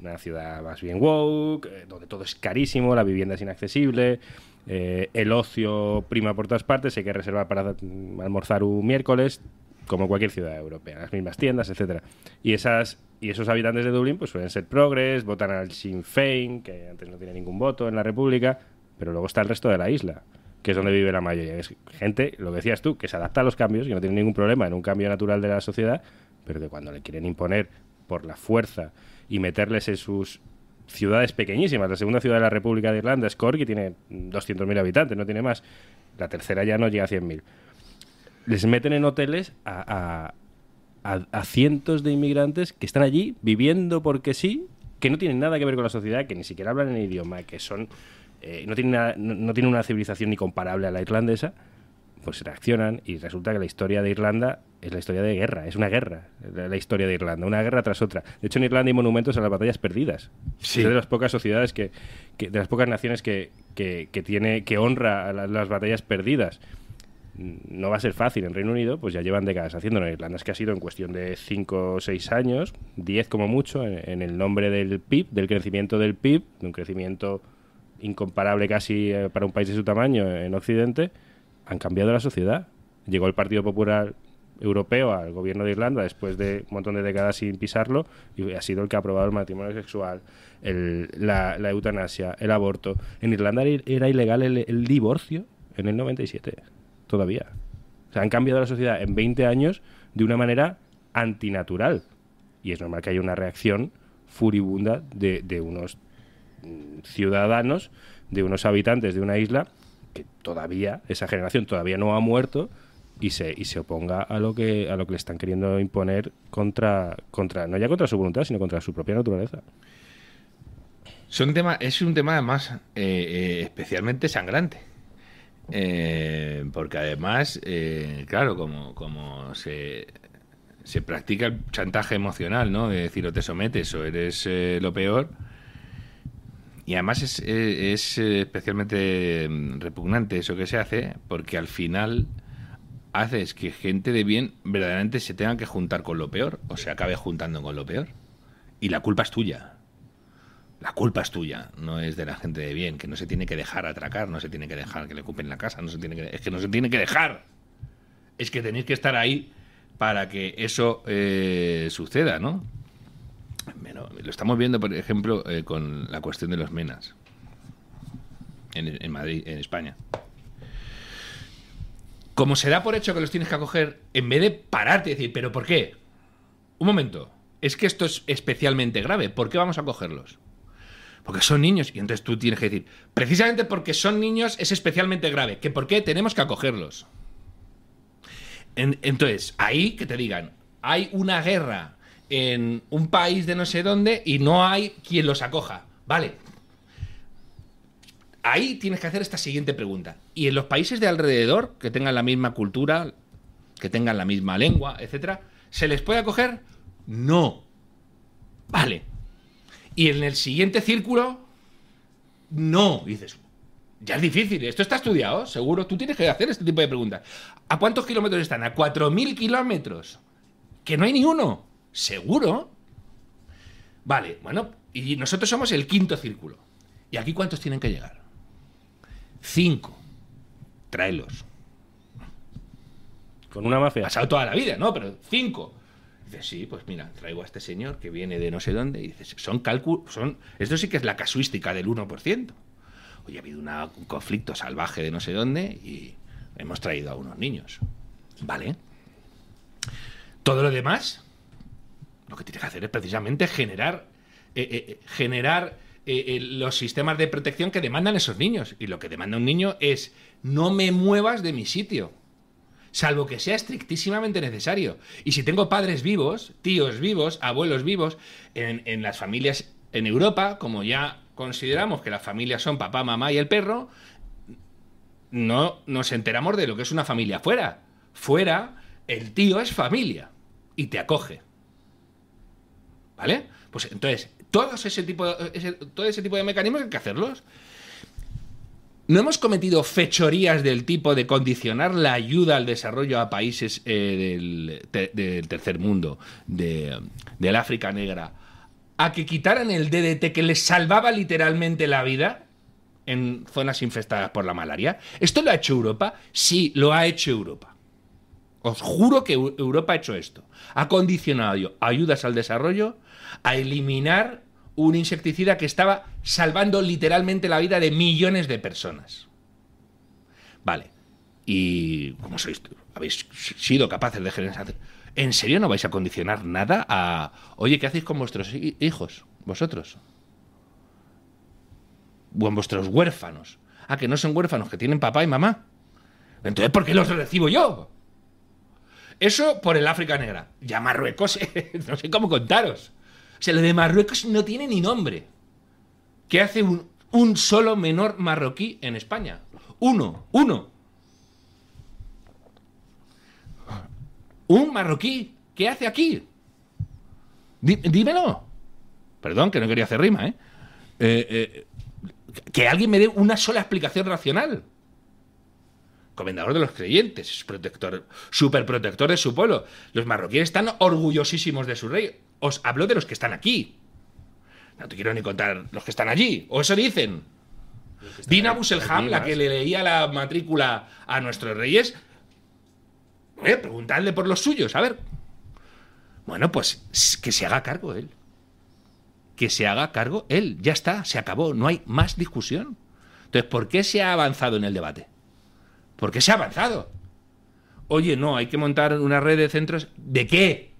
una ciudad más bien woke, eh, donde todo es carísimo, la vivienda es inaccesible, eh, el ocio prima por todas partes, hay que reservar para mm, almorzar un miércoles, como cualquier ciudad europea, las mismas tiendas, etc. Y esas y esos habitantes de Dublín pues suelen ser progres, votan al Sinn Féin, que antes no tiene ningún voto en la República, pero luego está el resto de la isla que es donde vive la mayoría. Es gente, lo decías tú, que se adapta a los cambios, y no tiene ningún problema en un cambio natural de la sociedad, pero que cuando le quieren imponer por la fuerza y meterles en sus ciudades pequeñísimas, la segunda ciudad de la República de Irlanda es Cork, que tiene 200.000 habitantes, no tiene más, la tercera ya no llega a 100.000. Les meten en hoteles a, a cientos de inmigrantes que están allí viviendo porque sí, que no tienen nada que ver con la sociedad, que ni siquiera hablan el idioma, que son eh, no, tiene una, no, tiene una civilización ni comparable a la irlandesa, pues se reaccionan y resulta que la historia de Irlanda es la historia de guerra, es una guerra, la historia de Irlanda, una guerra tras otra. De hecho, en Irlanda hay monumentos a las batallas perdidas. Sí. de las pocas sociedades que, de las pocas naciones que, tiene, que honra las batallas perdidas. No va a ser fácil en Reino Unido, pues ya llevan décadas haciéndolo. En Irlanda es que ha sido en cuestión de 5 o 6 años, 10 como mucho, en el nombre del PIB, del crecimiento del PIB, de un crecimiento incomparable casi eh, para un país de su tamaño en Occidente, han cambiado la sociedad. Llegó el Partido Popular Europeo al gobierno de Irlanda después de un montón de décadas sin pisarlo y ha sido el que ha aprobado el matrimonio sexual, la, eutanasia, el aborto. En Irlanda era ilegal el, divorcio en el 97, todavía. O sea, han cambiado la sociedad en 20 años de una manera antinatural. Y es normal que haya una reacción furibunda de, de unos ciudadanos, de unos habitantes de una isla que todavía, esa generación todavía no ha muerto y se, y se oponga a lo que a lo que le están queriendo imponer contra, contra, no ya contra su voluntad, sino contra su propia naturaleza. Son tema, es un tema además eh, eh, especialmente sangrante. Eh, porque además, claro, como, como se, se, practica el chantaje emocional, ¿no? De decir, o te sometes o eres lo peor, y además es, eh, es, eh, especialmente mm, repugnante eso que se hace, porque al final haces que gente de bien verdaderamente se tenga que juntar con lo peor, o se acabe juntando con lo peor. Y la culpa es tuya. La culpa es tuya, no es de la gente de bien, que no se tiene que dejar atracar, no se tiene que dejar que le ocupen la casa, no se tiene que, es que no se tiene que dejar. Es que tenéis que estar ahí para que eso eh, suceda, ¿no? lo estamos viendo, por ejemplo, eh, con la cuestión de los menas en, Madrid, en España como se da por hecho que los tienes que acoger, en vez de pararte y decir, ¿pero por qué? Un momento, es que esto es especialmente grave, ¿por qué vamos a acogerlos? Porque son niños, y entonces tú tienes que decir, precisamente porque son niños es especialmente grave, que por qué tenemos que acogerlos. entonces, ahí que te digan, hay una guerra en un país de no sé dónde y no hay quien los acoja. Vale. Ahí tienes que hacer esta siguiente pregunta. ¿Y en los países de alrededor, que tengan la misma cultura, que tengan la misma lengua, etcétera, se les puede acoger? No. Vale. Y en el siguiente círculo, no. dices, ya es difícil, esto está estudiado, seguro. Tú tienes que hacer este tipo de preguntas. ¿A cuántos kilómetros están? ¿A 4.000 kilómetros? Que no hay ni uno. ¿Seguro? Vale, bueno, y nosotros somos el quinto círculo. ¿Y aquí cuántos tienen que llegar? Cinco. Tráelos. Con una mafia. Pasado toda la vida, ¿no? Pero cinco. Dices, sí, pues mira, traigo a este señor que viene de no sé dónde. Y dices, son cálculos. Son... Esto sí que es la casuística del 1%. hoy ha habido un conflicto salvaje de no sé dónde y hemos traído a unos niños. ¿Vale? Todo lo demás lo que tiene que hacer es precisamente generar, eh, eh, eh, generar los sistemas de protección que demandan esos niños. Y lo que demanda un niño es no me muevas de mi sitio. Salvo que sea estrictísimamente necesario. Y si tengo padres vivos, tíos vivos, abuelos vivos, en, en las familias en Europa, como ya consideramos que las familias son papá, mamá y el perro, no nos enteramos de lo que es una familia fuera. Fuera, el tío es familia y te acoge. ¿Vale? Pues entonces, ese tipo, todo ese tipo de mecanismos hay que hacerlos. ¿No hemos cometido fechorías del tipo de condicionar la ayuda al desarrollo a países eh, del, tercer mundo, del África negra, a que quitaran el DDT que les salvaba literalmente la vida en zonas infestadas por la malaria? ¿Esto lo ha hecho Europa? Sí, lo ha hecho Europa. Os juro que Europa ha hecho esto. Ha condicionado ayudas al desarrollo a eliminar un insecticida que estaba salvando literalmente la vida de millones de personas. Vale. ¿Y cómo sois? ¿Habéis sido capaces de generar... ¿En serio no vais a condicionar nada a... Oye, ¿qué hacéis con vuestros hijos? Vosotros. O en vuestros huérfanos. Ah, que no son huérfanos, que tienen papá y mamá. Entonces, ¿por qué los recibo yo? Eso por el África Negra. Ya Marruecos, no sé cómo contaros sea, lo de Marruecos no tiene ni nombre. ¿Qué hace un, solo menor marroquí en España? Uno, uno. Un marroquí, ¿qué hace aquí? dímelo. Perdón, que no quería hacer rima, ¿eh? ¿eh? Eh, Que alguien me dé una sola explicación racional. Comendador de los creyentes, protector, superprotector de su pueblo. Los marroquíes están orgullosísimos de su rey. Os hablo de los que están aquí. No te quiero ni contar los que están allí. O eso dicen. Dina Busselham, la que le leía la matrícula a nuestros reyes. Eh, preguntadle por los suyos, a ver. Bueno, pues que se haga cargo él. Que se haga cargo él. Ya está, se acabó. No hay más discusión. Entonces, ¿por qué se ha avanzado en el debate? ¿Por qué se ha avanzado? Oye, no, hay que montar una red de centros. ¿De qué?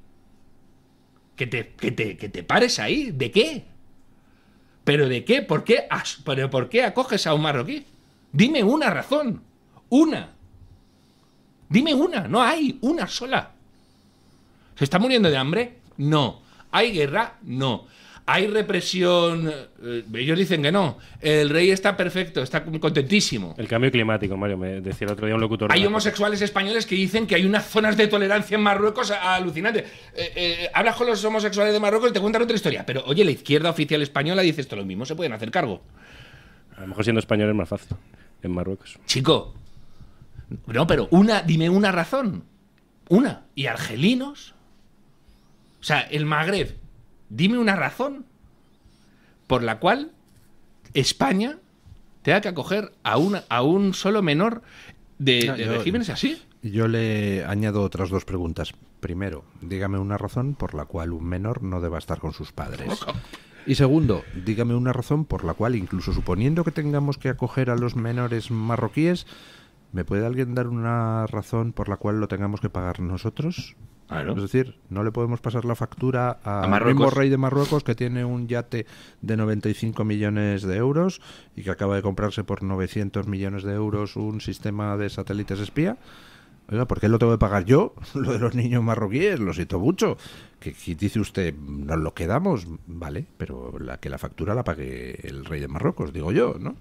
Que te, te, pares ahí. ¿De qué? ¿Pero de qué? ¿Por qué, pero ¿Por qué acoges a un marroquí? Dime una razón. Una. Dime una. No hay. Una sola. ¿Se está muriendo de hambre? No. ¿Hay guerra? No. ¿Hay represión? Eh, ellos dicen que no. El rey está perfecto, está contentísimo. El cambio climático, Mario, me decía el otro día un locutor. Hay homosexuales españoles que dicen que hay unas zonas de tolerancia en Marruecos alucinantes. Eh, eh, hablas con los homosexuales de Marruecos y te cuentan otra historia. Pero oye, la izquierda oficial española dice esto lo mismo, se pueden hacer cargo. A lo mejor siendo español es más fácil en Marruecos. Chico, no, pero una, dime una razón. Una. ¿Y argelinos? O sea, el Magreb, dime una razón por la cual España tenga que acoger a, una, a un solo menor de, regímenes así. Yo le añado otras dos preguntas. Primero, dígame una razón por la cual un menor no deba estar con sus padres. Y segundo, dígame una razón por la cual, incluso suponiendo que tengamos que acoger a los menores marroquíes, ¿me puede alguien dar una razón por la cual lo tengamos que pagar nosotros? Es decir, no le podemos pasar la factura a, Rey de Marruecos que tiene un yate de 95 millones de euros y que acaba de comprarse por 900 millones de euros un sistema de satélites espía. ¿por qué lo tengo que pagar yo? Lo de los niños marroquíes, lo siento mucho. Que, dice usted, nos lo quedamos, vale, pero la que la factura la pague el rey de Marruecos, digo yo, ¿no?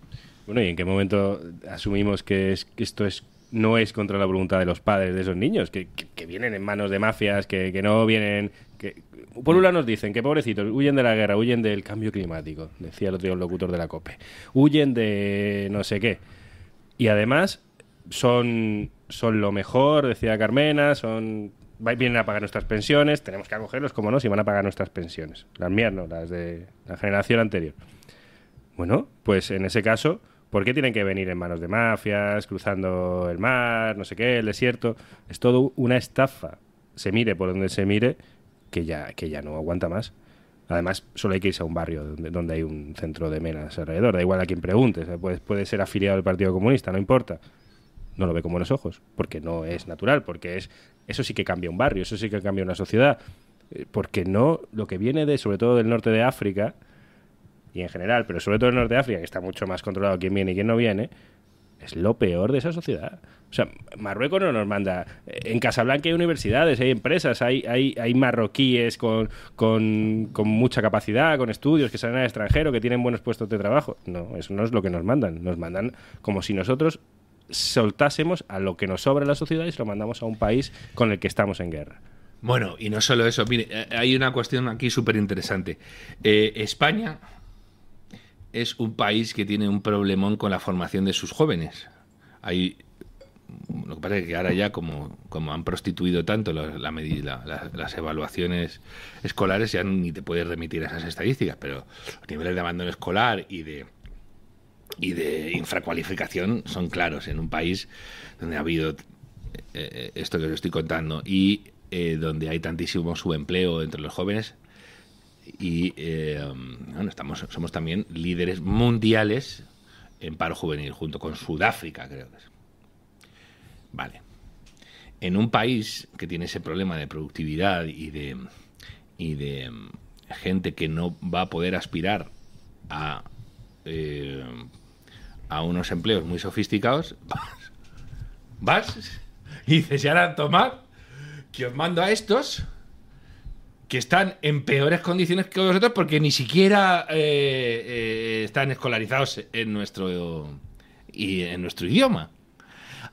Bueno, ¿y en qué momento asumimos que esto es no es contra la voluntad de los padres de esos niños, que, vienen en manos de mafias, que, no vienen... Que, por un nos dicen que pobrecitos huyen de la guerra, huyen del cambio climático, decía el otro locutor de la COPE, huyen de no sé qué. Y además son, son lo mejor, decía Carmena, son vienen a pagar nuestras pensiones, tenemos que acogerlos, como no, si van a pagar nuestras pensiones. Las mías no, las de la generación anterior. Bueno, pues en ese caso ¿Por qué tienen que venir en manos de mafias, cruzando el mar, no sé qué, el desierto? Es todo una estafa. Se mire por donde se mire, que ya, que ya no aguanta más. Además, solo hay que irse a un barrio donde, hay un centro de menas alrededor. Da igual a quien pregunte. Puede, puede ser afiliado al Partido Comunista, no importa. No lo ve con buenos ojos, porque no es natural, porque es eso sí que cambia un barrio, eso sí que cambia una sociedad. Eh, porque no, lo que viene de, sobre todo del norte de África, y en general, pero sobre todo el norte de África, que está mucho más controlado quién viene y quién no viene, es lo peor de esa sociedad. O sea, Marruecos no nos manda. En Casablanca hay universidades, hay empresas, hay, hay, hay marroquíes con, con, mucha capacidad, con estudios, que salen al extranjero, que tienen buenos puestos de trabajo. No, eso no es lo que nos mandan. Nos mandan como si nosotros soltásemos a lo que nos sobra en la sociedad y se lo mandamos a un país con el que estamos en guerra. Bueno, y no solo eso. Mire, eh, hay una cuestión aquí súper interesante. Eh, España es un país que tiene un problemón con la formación de sus jóvenes. Hay lo que pasa es que ahora ya como, como han prostituido tanto las evaluaciones escolares ya ni te puedes remitir a esas estadísticas, pero los niveles de abandono escolar y de y de infracualificación son claros en un país donde ha habido eh, eh, esto que os estoy contando y eh, donde hay tantísimo subempleo entre los jóvenes y eh, bueno, estamos, somos también líderes mundiales en paro juvenil, junto con Sudáfrica, creo que es. Vale. En un país que tiene ese problema de productividad y de, y de gente que no va a poder aspirar a, eh, a unos empleos muy sofisticados, vas, y dices, ya ahora tomad, que os mando a estos que están en peores condiciones que vosotros porque ni siquiera eh, eh, están escolarizados en nuestro, y en nuestro idioma.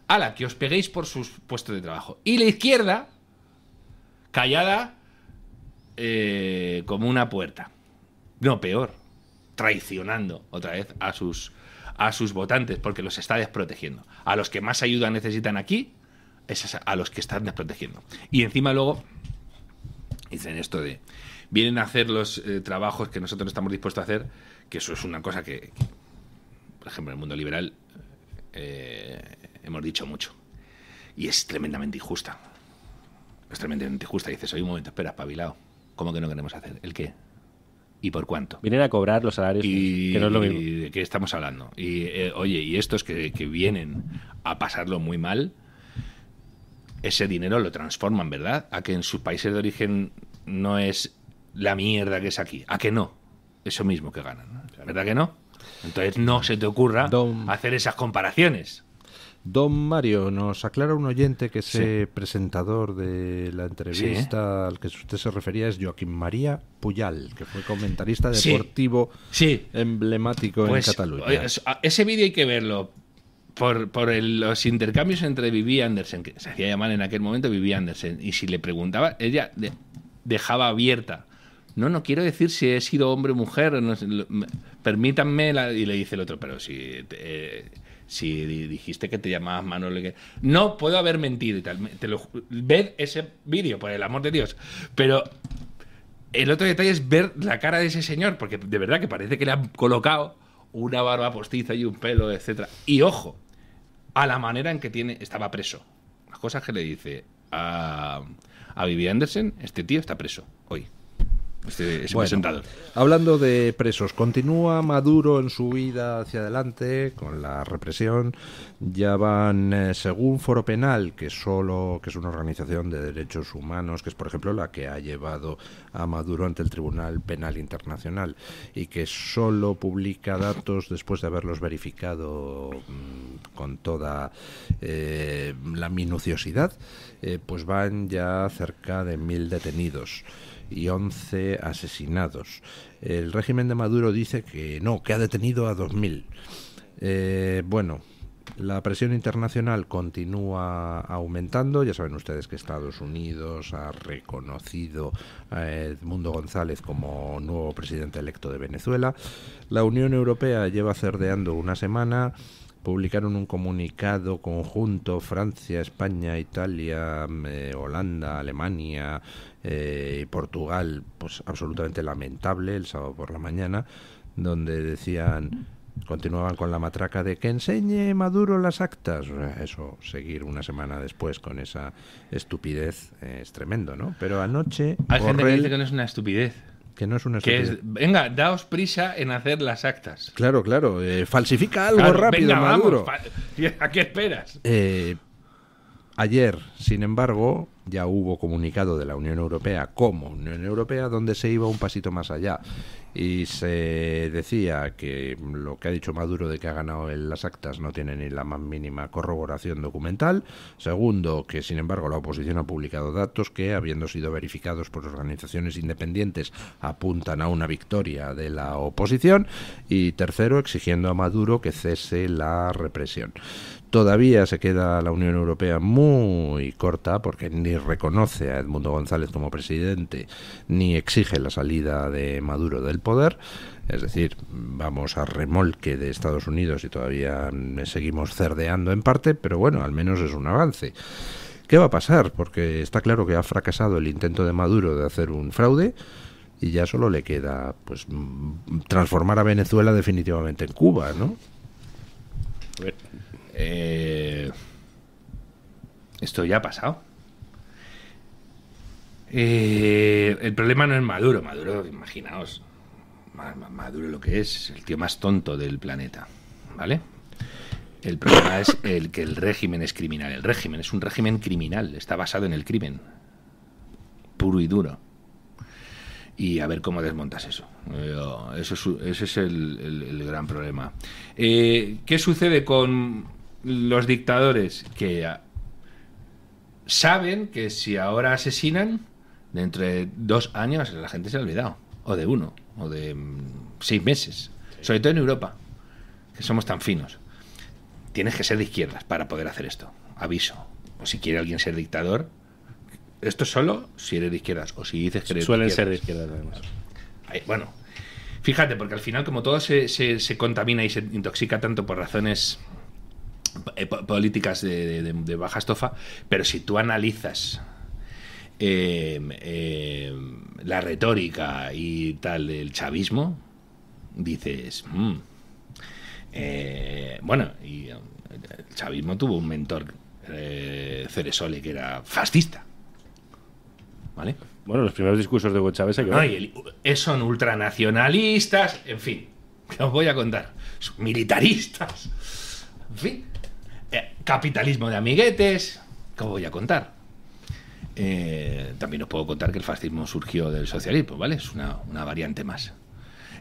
A que os peguéis por sus puestos de trabajo. Y la izquierda, callada eh, como una puerta. No, peor. Traicionando otra vez a sus, a sus votantes porque los está desprotegiendo. A los que más ayuda necesitan aquí, es a los que están desprotegiendo. Y encima luego Dicen esto de, vienen a hacer los eh, trabajos que nosotros no estamos dispuestos a hacer, que eso es una cosa que, por ejemplo, en el mundo liberal eh, hemos dicho mucho. Y es tremendamente injusta. Es tremendamente injusta. Dices, oye, un momento, espera, espabilado. ¿Cómo que no queremos hacer? ¿El qué? ¿Y por cuánto? Vienen a cobrar los salarios y, que no es lo mismo. ¿De qué estamos hablando? Y, eh, oye, y estos que, que vienen a pasarlo muy mal, ese dinero lo transforman, ¿verdad? A que en sus países de origen no es la mierda que es aquí. A que no. Eso mismo que ganan. ¿La ¿Verdad que no? Entonces no se te ocurra hacer esas comparaciones. Don Mario, nos aclara un oyente que ese presentador de la entrevista al que usted se refería es Joaquín María Puyal, que fue comentarista deportivo emblemático en pues, Cataluña. Ese vídeo hay que verlo, por, los intercambios entre Vivi Andersen, que se hacía llamar en aquel momento Vivi Andersen, y si le preguntaba, ella dejaba abierta. No, no quiero decir si he sido hombre o mujer, permítanme, y le dice el otro, pero si, eh, si dijiste que te llamabas Manolo, no puedo haber mentido y tal. Te ved ese vídeo, por el amor de Dios. Pero el otro detalle es ver la cara de ese señor, porque de verdad que parece que le han colocado una barba postiza y un pelo, etcétera. Y ojo, a la manera en que tiene, estaba preso. Las cosas que le dice a, a Vivi Anderson este tío está preso hoy. Este, este hablando de presos, continúa Maduro en su vida hacia adelante con la represión. Ya van, eh, según Foro Penal, que solo que es una organización de derechos humanos, que es por ejemplo la que ha llevado a Maduro ante el Tribunal Penal Internacional y que solo publica datos después de haberlos verificado mm, con toda eh, la minuciosidad, eh, pues van ya cerca de mil detenidos y 11 asesinados. El régimen de Maduro dice que no, que ha detenido a 2.000. Eh, bueno, la presión internacional continúa aumentando. Ya saben ustedes que Estados Unidos ha reconocido a Edmundo González como nuevo presidente electo de Venezuela. La Unión Europea lleva cerdeando una semana. Publicaron un comunicado conjunto Francia, España, Italia, eh, Holanda, Alemania, eh, Portugal, pues absolutamente lamentable el sábado por la mañana, donde decían continuaban con la matraca de que enseñe Maduro las actas. Eso, seguir una semana después con esa estupidez eh, es tremendo, ¿no? Pero anoche... Hay gente que dice que no es una estupidez. Que no es una estupidez. Que venga, daos prisa en hacer las actas. Claro, claro. Eh, falsifica algo rápido, Maduro. ¿A qué esperas? ayer, sin embargo, ya hubo comunicado de la Unión Europea como Unión Europea donde se iba un pasito más allá y se decía que lo que ha dicho Maduro de que ha ganado en las actas no tiene ni la más mínima corroboración documental. Segundo, que sin embargo la oposición ha publicado datos que, habiendo sido verificados por organizaciones independientes, apuntan a una victoria de la oposición. Y tercero, exigiendo a Maduro que cese la represión. Todavía se queda la Unión Europea muy corta porque ni reconoce a Edmundo González como presidente ni exige la salida de Maduro del poder. Es decir, vamos a remolque de Estados Unidos y todavía seguimos cerdeando en parte, pero bueno, al menos es un avance. ¿Qué va a pasar? Porque está claro que ha fracasado el intento de Maduro de hacer un fraude y ya solo le queda pues mm, transformar a Venezuela definitivamente en Cuba, ¿no? Eh, esto ya ha pasado. Eh, el problema no es Maduro. Maduro, imaginaos. Maduro lo que es, el tío más tonto del planeta. ¿Vale? El problema es el que el régimen es criminal. El régimen es un régimen criminal. Está basado en el crimen. Puro y duro. Y a ver cómo desmontas eso. Eso es, ese es el, gran problema. Eh, ¿Qué sucede con los dictadores que ah, saben que si ahora asesinan, dentro de dos años la gente se ha olvidado, o de uno, o de mm, seis meses, sobre todo en Europa, que somos tan finos. Tienes que ser de izquierdas para poder hacer esto, aviso. O si quiere alguien ser dictador, esto solo si eres de izquierdas, o si dices que eres Suelen ser de izquierdas, bueno, fíjate, porque al final, como todo se, se, se contamina y se intoxica tanto por razones eh, políticas de, baja estofa, pero si tú analizas em, em, la retórica y tal del chavismo, dices, mm, eh, bueno, y eh, el chavismo tuvo un mentor, Ceresole, que era fascista. ¿Vale? Bueno, los primeros discursos de Hugo Chávez... son ultranacionalistas, en fin, os voy a contar, militaristas, en fin. Eh, capitalismo de amiguetes, ¿cómo voy a contar? Eh, también os puedo contar que el fascismo surgió del socialismo, ¿vale? Es una, variante más.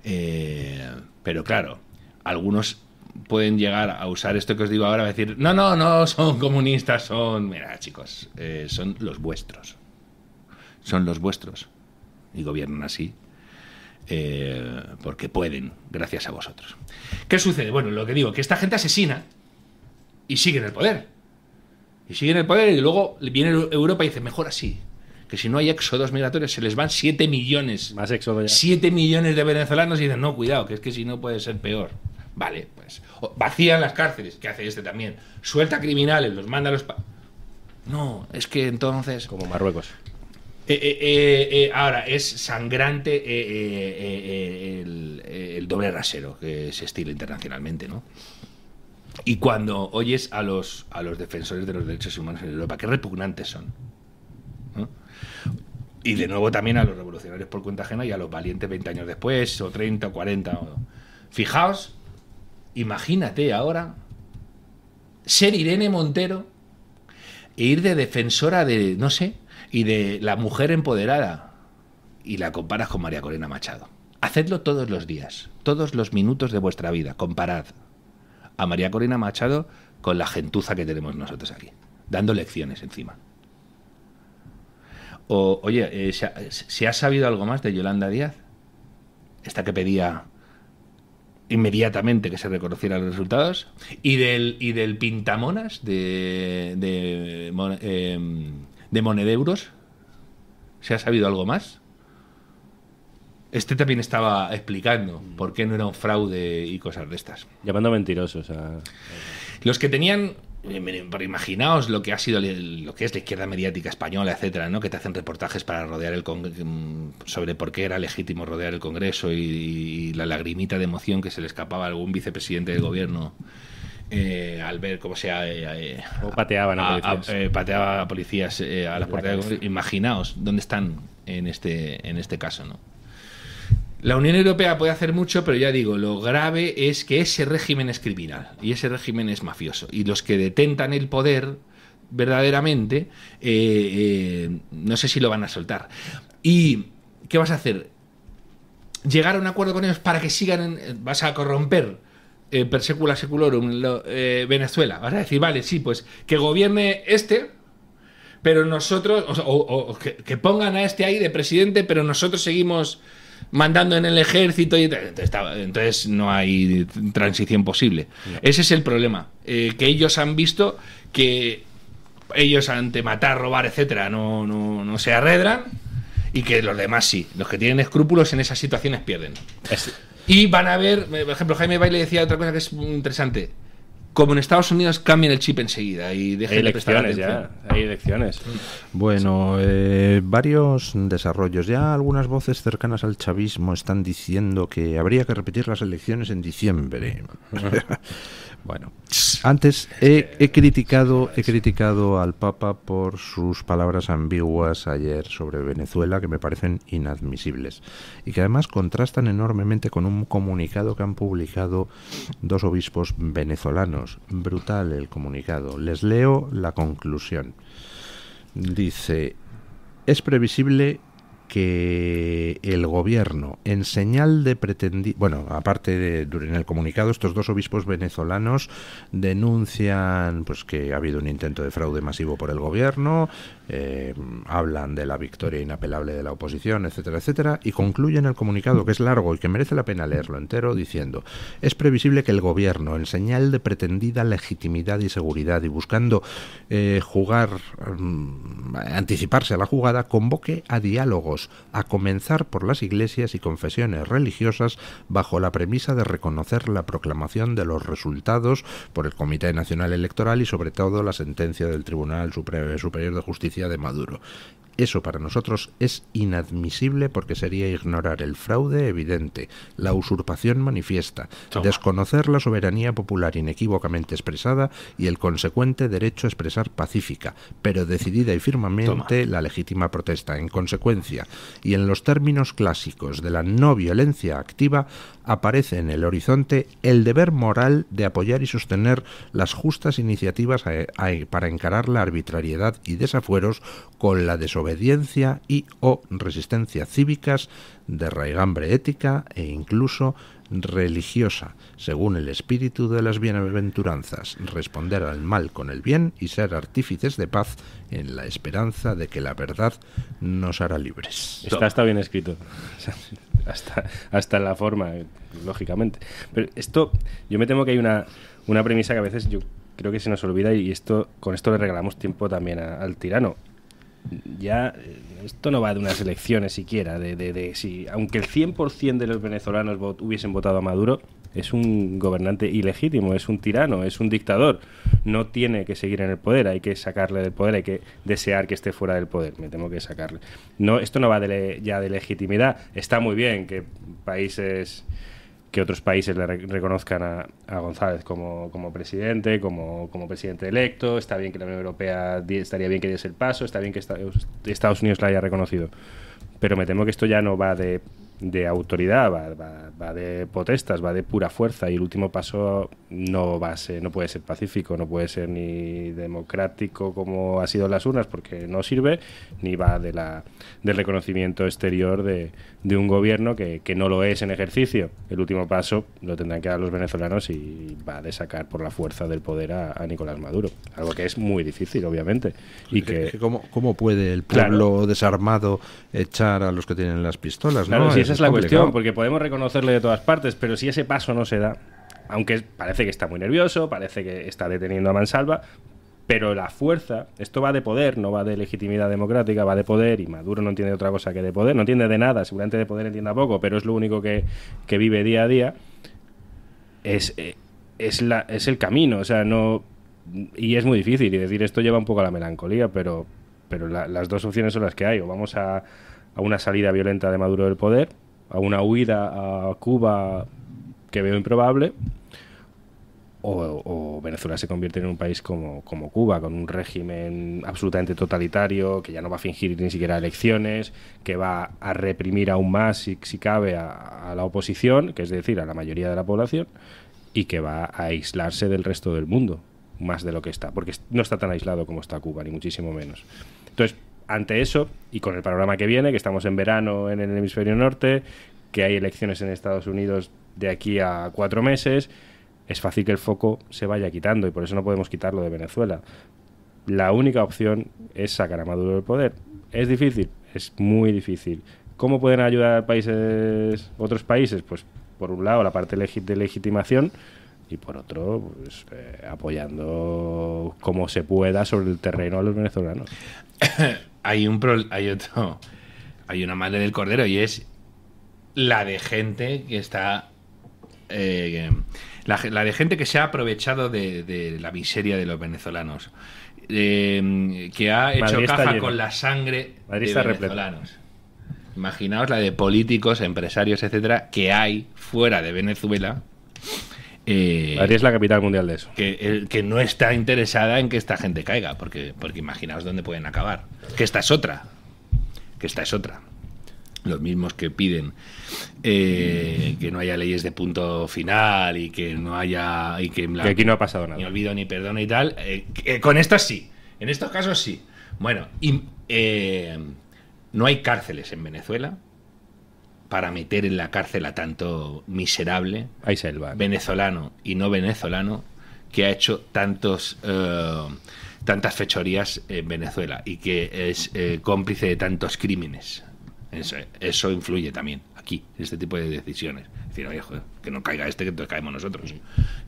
Eh, pero claro, algunos pueden llegar a usar esto que os digo ahora, a decir, no, no, no, son comunistas, son... Mira, chicos, son los vuestros. Son los vuestros. Y gobiernan así. porque pueden, gracias a vosotros. ¿Qué sucede? Bueno, lo que digo, que esta gente asesina y siguen el poder. Y siguen el poder y luego viene Europa y dice, mejor así. Que si no hay éxodos migratorios, se les van 7 millones. Más éxodo ya. 7 millones de venezolanos y dicen, no, cuidado, que es que si no puede ser peor. Vale, pues. vacían las cárceles, que hace este también. Suelta criminales, los manda a los. No, es que entonces. Como Marruecos. Eh, eh, eh, ahora, es sangrante el, el, doble rasero que se estila internacionalmente, ¿no? Y cuando oyes a los, a los defensores de los derechos humanos en Europa, qué repugnantes son. Y de nuevo también a los revolucionarios por cuenta ajena y a los valientes 20 años después, o 30, o 40. Fijaos, imagínate ahora ser Irene Montero e ir de defensora de, no sé, y de la mujer empoderada y la comparas con María Corina Machado. Hacedlo todos los días, todos los minutos de vuestra vida, comparad, a María Corina Machado con la gentuza que tenemos nosotros aquí, dando lecciones encima. oye, eh, ¿se, ha, sabido algo más de Yolanda Díaz? Esta que pedía inmediatamente que se reconocieran los resultados. Y del, y del Pintamonas de, de, de, eh, de Monedeuros, ¿se ha sabido algo más? Este también estaba explicando mm. por qué no era un fraude y cosas de estas. Llamando mentirosos a... Los que tenían eh, imaginaos lo que ha sido lo que es la izquierda mediática española, etcétera, ¿no? Que te hacen reportajes para rodear el mm, sobre por qué era legítimo rodear el Congreso y, la lagrimita de emoción que se le escapaba a algún vicepresidente del gobierno eh, al ver cómo se eh, pateaban a, policías, a policías a las la puertas del Imaginaos dónde están en este en este caso, ¿no? La Unión Europea puede hacer mucho, pero ya digo, lo grave es que ese régimen es criminal y ese régimen es mafioso. Y los que detentan el poder verdaderamente, eh, eh, no sé si lo van a soltar. ¿Y qué vas a hacer? ¿Llegar a un acuerdo con ellos para que sigan? Eh, ¿Vas a corromper per secula seculorum Venezuela? ¿Vas a decir, vale, sí, pues que gobierne este, pero nosotros, o, que, pongan a este ahí de presidente, pero nosotros seguimos mandando en el ejército y entonces no hay transición posible. Ese es el problema, eh, que ellos han visto que ellos ante matar, robar, etcétera, no, no, no se arredran y que los demás sí, los que tienen escrúpulos en esas situaciones pierden. Y van a ver, por ejemplo, Jaime Baile decía otra cosa que es interesante como en Estados Unidos cambian el chip enseguida y dejen de Ya, hay elecciones. Bueno, eh, varios desarrollos. Ya algunas voces cercanas al chavismo están diciendo que habría que repetir las elecciones en diciembre. Bueno, antes he, criticado, he criticado al Papa por sus palabras ambiguas ayer sobre Venezuela que me parecen inadmisibles y que además contrastan enormemente con un comunicado que han publicado dos obispos venezolanos. Brutal el comunicado. Les leo la conclusión. Dice, es previsible que el gobierno, en señal de pretendido bueno, aparte de en el comunicado, estos dos obispos venezolanos denuncian pues que ha habido un intento de fraude masivo por el gobierno, eh, hablan de la victoria inapelable de la oposición, etcétera, etcétera, y concluyen el comunicado, que es largo y que merece la pena leerlo entero, diciendo es previsible que el gobierno, en señal de pretendida legitimidad y seguridad, y buscando eh, jugar, mm, anticiparse a la jugada, convoque a diálogos a comenzar por las iglesias y confesiones religiosas, bajo la premisa de reconocer la proclamación de los resultados por el Comité Nacional Electoral y sobre todo la sentencia del Tribunal Superior de Justicia de Maduro. Eso para nosotros es inadmisible porque sería ignorar el fraude evidente, la usurpación manifiesta, desconocer la soberanía popular inequívocamente expresada y el consecuente derecho a expresar pacífica, pero decidida y firmemente la legítima protesta. En consecuencia, y en los términos clásicos de la no violencia activa, aparece en el horizonte el deber moral de apoyar y sostener las justas iniciativas para encarar la arbitrariedad y desafueros con la desobediencia obediencia y o resistencia cívicas de raigambre ética e incluso religiosa, según el espíritu de las bienaventuranzas, responder al mal con el bien y ser artífices de paz en la esperanza de que la verdad nos hará libres. Está, bien escrito. Hasta, hasta la forma, lógicamente. Pero esto, yo me temo que hay una, una premisa que a veces yo creo que se nos olvida y esto con esto le regalamos tiempo también al tirano ya eh, esto no va de unas elecciones siquiera, de, de, si, aunque el 100% de los venezolanos hubiesen votado a Maduro, es un gobernante ilegítimo, es un tirano, es un dictador, no tiene que seguir en el poder, hay que sacarle del poder, hay que desear que esté fuera del poder, me tengo que sacarle. No, esto no va ya de legitimidad, está muy bien que países que otros países le reconozcan a, González como, presidente, como, presidente electo, está bien que la Unión Europea estaría bien que diese el paso, está bien que Estados Unidos la haya reconocido. Pero me temo que esto ya no va de de autoridad, va, de potestas, va de pura fuerza y el último paso no va a ser, no puede ser pacífico, no puede ser ni democrático como ha sido las urnas porque no sirve, ni va de la, del reconocimiento exterior de, un gobierno que, no lo es en ejercicio. El último paso lo tendrán que dar los venezolanos y va de sacar por la fuerza del poder a, Nicolás Maduro, algo que es muy difícil obviamente. y que, ¿Cómo, ¿Cómo puede el pueblo desarmado echar a los que tienen las pistolas? ¿no? esa es la cuestión, porque podemos reconocerle de todas partes, pero si ese paso no se da, aunque parece que está muy nervioso, parece que está deteniendo a Mansalva, pero la fuerza, esto va de poder, no va de legitimidad democrática, va de poder, y Maduro no tiene otra cosa que de poder, no entiende de nada, seguramente de poder entienda poco, pero es lo único que, que vive día a día, es, eh, es, la, es el camino, o sea, no... Y es muy difícil, y decir esto lleva un poco a la melancolía, pero, pero las dos opciones son las que hay, o vamos a a una salida violenta de Maduro del poder, a una huida a Cuba que veo improbable, o, Venezuela se convierte en un país como, Cuba, con un régimen absolutamente totalitario, que ya no va a fingir ni siquiera elecciones, que va a reprimir aún más, si, si cabe, a, a, la oposición, que es decir, a la mayoría de la población, y que va a aislarse del resto del mundo, más de lo que está, porque no está tan aislado como está Cuba, ni muchísimo menos. Entonces, ante eso, y con el panorama que viene, que estamos en verano en el hemisferio norte, que hay elecciones en Estados Unidos de aquí a cuatro meses, es fácil que el foco se vaya quitando y por eso no podemos quitarlo de Venezuela. La única opción es sacar a Maduro del poder. Es difícil, es muy difícil. ¿Cómo pueden ayudar países, otros países? Pues por un lado la parte de legitimación y por otro pues, eh, apoyando como se pueda sobre el terreno a los venezolanos. hay un pro, hay otro, hay una madre del cordero y es la de gente que está eh, la, de gente que se ha aprovechado de, la miseria de los venezolanos, eh, que ha hecho caja con la sangre de los venezolanos. Imaginaos la de políticos, empresarios, etcétera, que hay fuera de Venezuela eh, Madrid es la capital mundial de eso. Que, no está interesada en que esta gente caiga, porque, porque imaginaos dónde pueden acabar. Que esta es otra. Que esta es otra. Los mismos que piden eh, que no haya leyes de punto final y que no haya. Y que, aquí no ha pasado nada. Ni olvido ni perdón y tal. Eh, eh, con estas sí. En estos casos sí. Bueno, y, no hay cárceles en Venezuela para meter en la cárcel a tanto miserable venezolano y no venezolano que ha hecho tantos eh, tantas fechorías en Venezuela y que es eh, cómplice de tantos crímenes. Eso, influye también aquí, este tipo de decisiones. Es decir, que no caiga este, que entonces caemos nosotros. Un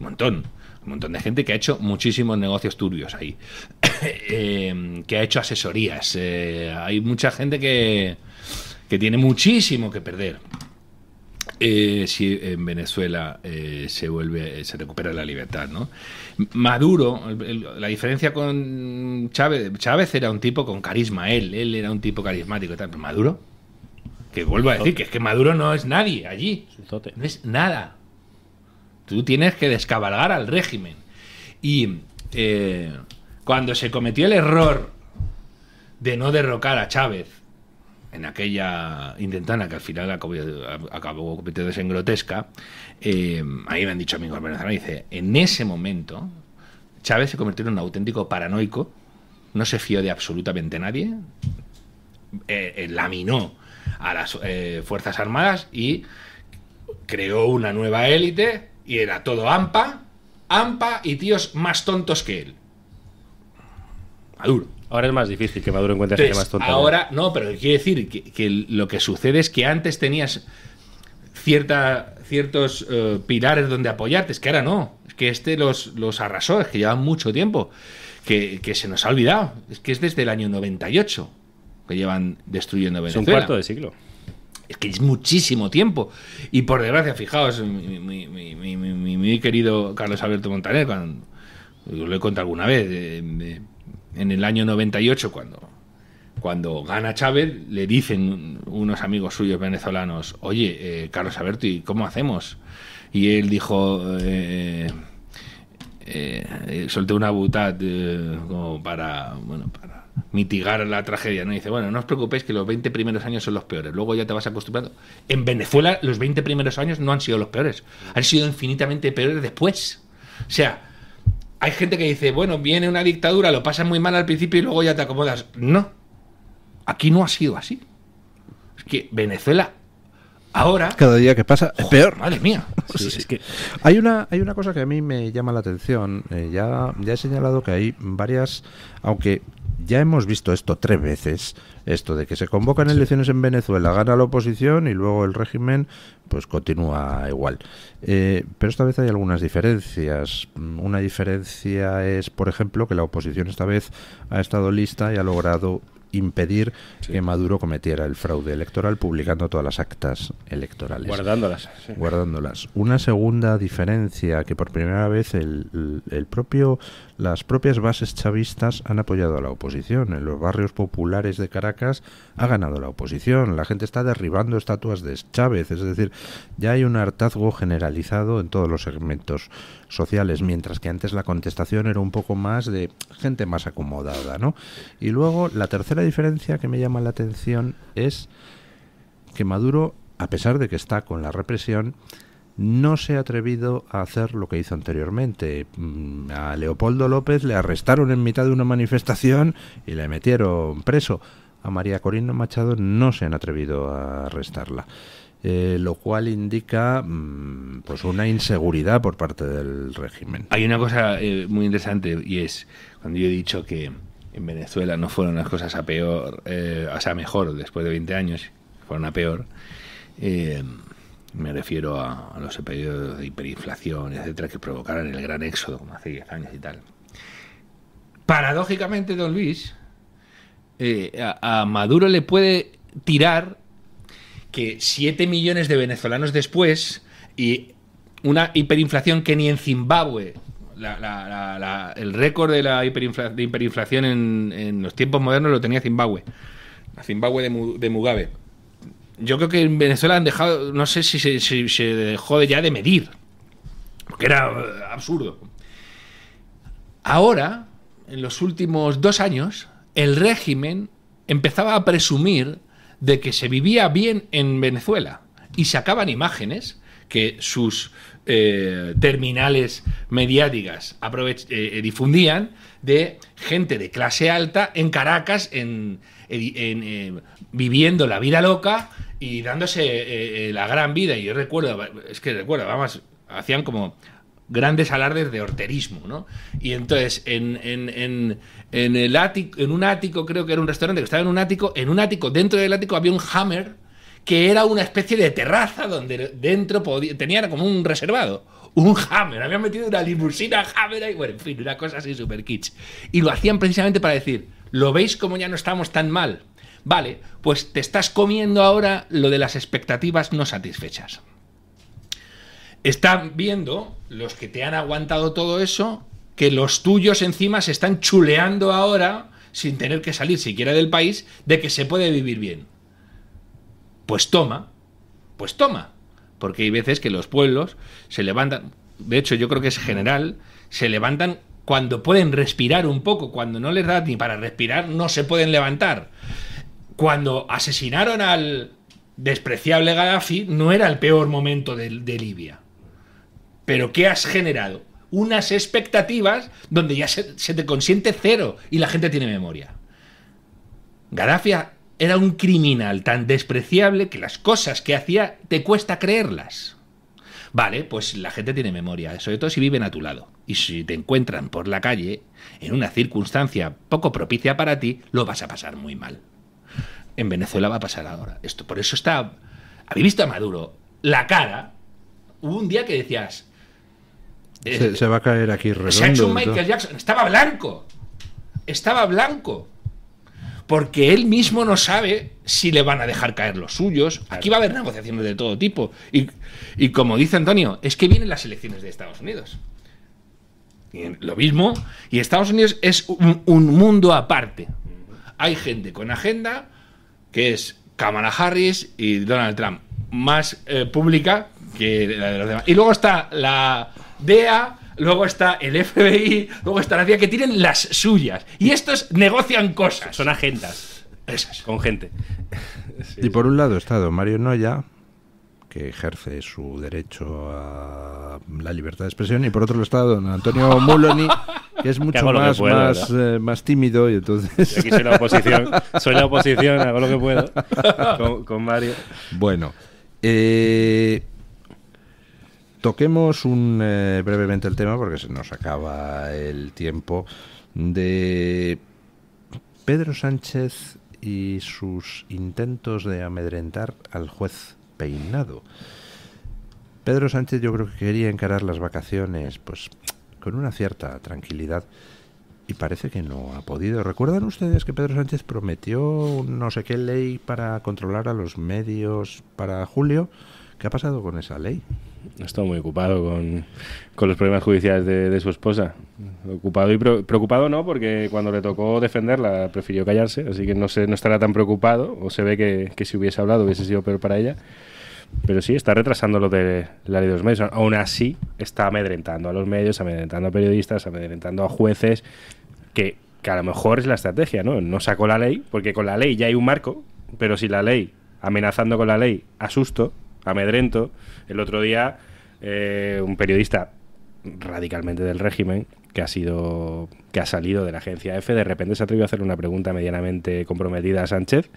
montón, un montón de gente que ha hecho muchísimos negocios turbios ahí, eh, que ha hecho asesorías. hay mucha gente que, que tiene muchísimo que perder. Eh, si en Venezuela eh, se vuelve, eh, se recupera la libertad, ¿no? Maduro, la diferencia con Chávez, Chávez era un tipo con carisma, él, él era un tipo carismático, y Maduro, que vuelvo a decir que es que Maduro no es nadie allí, no es nada. Tú tienes que descabalgar al régimen. Y cuando se cometió el error de no derrocar a Chávez en aquella intentana que al final acabó, convirtiéndose en grotesca, eh, ahí me han dicho amigos venezolanos, dice, en ese momento Chávez se convirtió en un auténtico paranoico, no se fió de absolutamente nadie, eh, laminó a las eh, Fuerzas Armadas y creó una nueva élite y era todo AMPA, AMPA y tíos más tontos que él. Maduro. Ahora es más difícil que Maduro encuentre ese gente más tonta. Ahora, no, pero quiere decir que, lo que sucede es que antes tenías cierta, ciertos eh, pilares donde apoyarte, es que ahora no. Es que este los, los arrasó, es que llevan mucho tiempo, que, se nos ha olvidado. Es que es desde el año 98 que llevan destruyendo Venezuela. Es un cuarto de siglo. Es que es muchísimo tiempo. Y por desgracia, fijaos, mi, mi, querido Carlos Alberto Montaner, cuando, lo he contado alguna vez, eh, en el año 98, cuando, cuando gana Chávez, le dicen unos amigos suyos venezolanos, oye, eh, Carlos Carlos ¿y ¿cómo hacemos? Y él dijo, eh, eh, eh solté una butad como para, bueno, para mitigar la tragedia, ¿no? dice, bueno, no os preocupéis que los 20 primeros años son los peores, luego ya te vas acostumbrando. En Venezuela los 20 primeros años no han sido los peores, han sido infinitamente peores después. O sea, hay gente que dice, bueno, viene una dictadura, lo pasas muy mal al principio y luego ya te acomodas. No, aquí no ha sido así. Es que Venezuela ahora... Cada día que pasa es peor. Madre mía. hay, una, hay una cosa que a mí me llama la atención. Eh, ya, ya he señalado que hay varias, aunque ya hemos visto esto tres veces, esto de que se convocan elecciones en Venezuela, gana la oposición y luego el régimen pues continúa igual. Eh, pero esta vez hay algunas diferencias. Mm, una diferencia es, por ejemplo, que la oposición esta vez ha estado lista y ha logrado impedir que Maduro cometiera el fraude electoral publicando todas las actas electorales. Guardándolas. Sí. Guardándolas. Una segunda diferencia que por primera vez el, propio, las propias bases chavistas han apoyado a la oposición. En los barrios populares de Caracas ha ganado la oposición. La gente está derribando estatuas de Chávez. Es decir, ya hay un hartazgo generalizado en todos los segmentos sociales, mientras que antes la contestación era un poco más de gente más acomodada, ¿no? Y luego la tercera diferencia que me llama la atención es que Maduro, a pesar de que está con la represión, no se ha atrevido a hacer lo que hizo anteriormente. Mm, a Leopoldo López le arrestaron en mitad de una manifestación y le metieron preso. A María Corina Machado no se han atrevido a arrestarla. Eh, lo cual indica mm, pues una inseguridad por parte del régimen. Hay una cosa eh, muy interesante y es cuando yo he dicho que en Venezuela no fueron las cosas a peor, eh, o sea, mejor después de 20 años, fueron a peor. Eh, me refiero a, los periodos de hiperinflación, etcétera, que provocaron el gran éxodo, como hace 10 años y tal. Paradójicamente, don Luis, eh, a, a Maduro le puede tirar que 7 millones de venezolanos después y una hiperinflación que ni en Zimbabue el récord de la hiperinflación en, los tiempos modernos lo tenía Zimbabue. La Zimbabue de, Mugabe. Yo creo que en Venezuela han dejado, no sé si se, si se dejó ya de medir, porque era eh, absurdo. Ahora, en los últimos dos años, el régimen empezaba a presumir de que se vivía bien en Venezuela y sacaban imágenes que sus eh, terminales mediáticas eh, eh, difundían de gente de clase alta en Caracas, en, viviendo la vida loca y dándose la gran vida. Y yo recuerdo, es que recuerdo, vamos, hacían como grandes alardes de horterismo, Y entonces en, en, el ático, en un ático, creo que era un restaurante que estaba en un ático, en un ático, dentro del ático había un hammer que era una especie de terraza donde dentro tenía como un reservado. Un Hammer, habían metido una limusina Hammer y bueno, en fin, una cosa así super kitsch. Y lo hacían precisamente para decir, ¿lo veis como ya no estamos tan mal? Vale, pues te estás comiendo ahora lo de las expectativas no satisfechas. Están viendo los que te han aguantado todo eso que los tuyos encima se están chuleando ahora sin tener que salir siquiera del país de que se puede vivir bien pues toma, pues toma. Porque hay veces que los pueblos se levantan, de hecho yo creo que es general, se levantan cuando pueden respirar un poco, cuando no les da ni para respirar, no se pueden levantar. Cuando asesinaron al despreciable Gaddafi, no era el peor momento de, Libia. Pero ¿qué has generado? unas expectativas donde ya se, se, te consiente cero y la gente tiene memoria. Gaddafi era un criminal tan despreciable que las cosas que hacía te cuesta creerlas. Vale, pues la gente tiene memoria, sobre todo si viven a tu lado. Y si te encuentran por la calle, en una circunstancia poco propicia para ti, lo vas a pasar muy mal. En Venezuela va a pasar ahora. Esto, por eso está. ¿Habéis visto a Maduro? La cara. Hubo un día que decías. se, va a caer aquí Se Michael Jackson. Estaba blanco. Estaba blanco porque él mismo no sabe si le van a dejar caer los suyos. Aquí va a haber negociaciones de todo tipo. Y, como dice Antonio, es que vienen las elecciones de Estados Unidos. Y lo mismo, y Estados Unidos es un, mundo aparte. Hay gente con agenda, que es Kamala Harris y Donald Trump, más eh, pública que la de los demás. Y luego está la DEA, luego está el FBI, luego está la CIA, que tienen las suyas. Y estos negocian cosas. Son agendas. Esas. Con gente. y por un lado está don Mario Noya, que ejerce su derecho a la libertad de expresión, y por otro lado está don Antonio Muloni que es mucho eh, más, tímido, y entonces... aquí soy la oposición, soy la oposición, hago lo que puedo con, Mario. Bueno, eh, Toquemos un, eh, brevemente el tema porque se nos acaba el tiempo de Pedro Sánchez y sus intentos de amedrentar al juez peinado. Pedro Sánchez yo creo que quería encarar las vacaciones pues con una cierta tranquilidad y parece que no ha podido. ¿Recuerdan ustedes que Pedro Sánchez prometió no sé qué ley para controlar a los medios para julio? ¿Qué ha pasado con esa ley? Está muy ocupado con, con los problemas judiciales de, su esposa. Ocupado y preocupado no, porque cuando le tocó defenderla prefirió callarse, así que no, no estará tan preocupado, o se ve que, que si hubiese hablado hubiese sido peor para ella. Pero sí, está retrasando lo de la ley de los medios. Aún así, está amedrentando a los medios, amedrentando a periodistas, amedrentando a jueces, que, que a lo mejor es la estrategia, ¿no? No sacó la ley, porque con la ley ya hay un marco, pero si la ley, amenazando con la ley, asusto, amedrento, el otro día, eh, un periodista radicalmente del régimen, que ha sido que ha salido de la agencia EFE de repente se atrevió a hacer una pregunta medianamente comprometida a Sánchez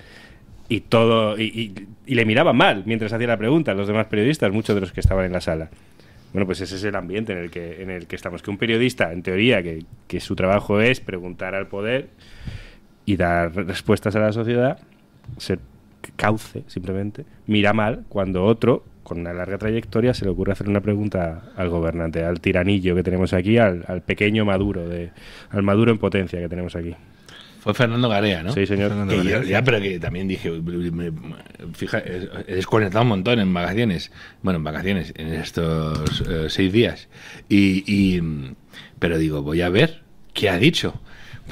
y todo y, le miraba mal mientras hacía la pregunta a los demás periodistas, muchos de los que estaban en la sala. Bueno, pues ese es el ambiente en el que en el que estamos, que un periodista, en teoría, que, que su trabajo es preguntar al poder y dar respuestas a la sociedad, se cauce simplemente, mira mal cuando otro con una larga trayectoria, se le ocurre hacer una pregunta al gobernante, al tiranillo que tenemos aquí, al, pequeño Maduro, de, al Maduro en potencia que tenemos aquí. Fue Fernando Garea, ¿no? Sí, señor. ya, pero que también dije, fija, he desconectado un montón en vacaciones. Bueno, en vacaciones, en estos eh, seis días. Y, y, pero digo, voy a ver qué ha dicho.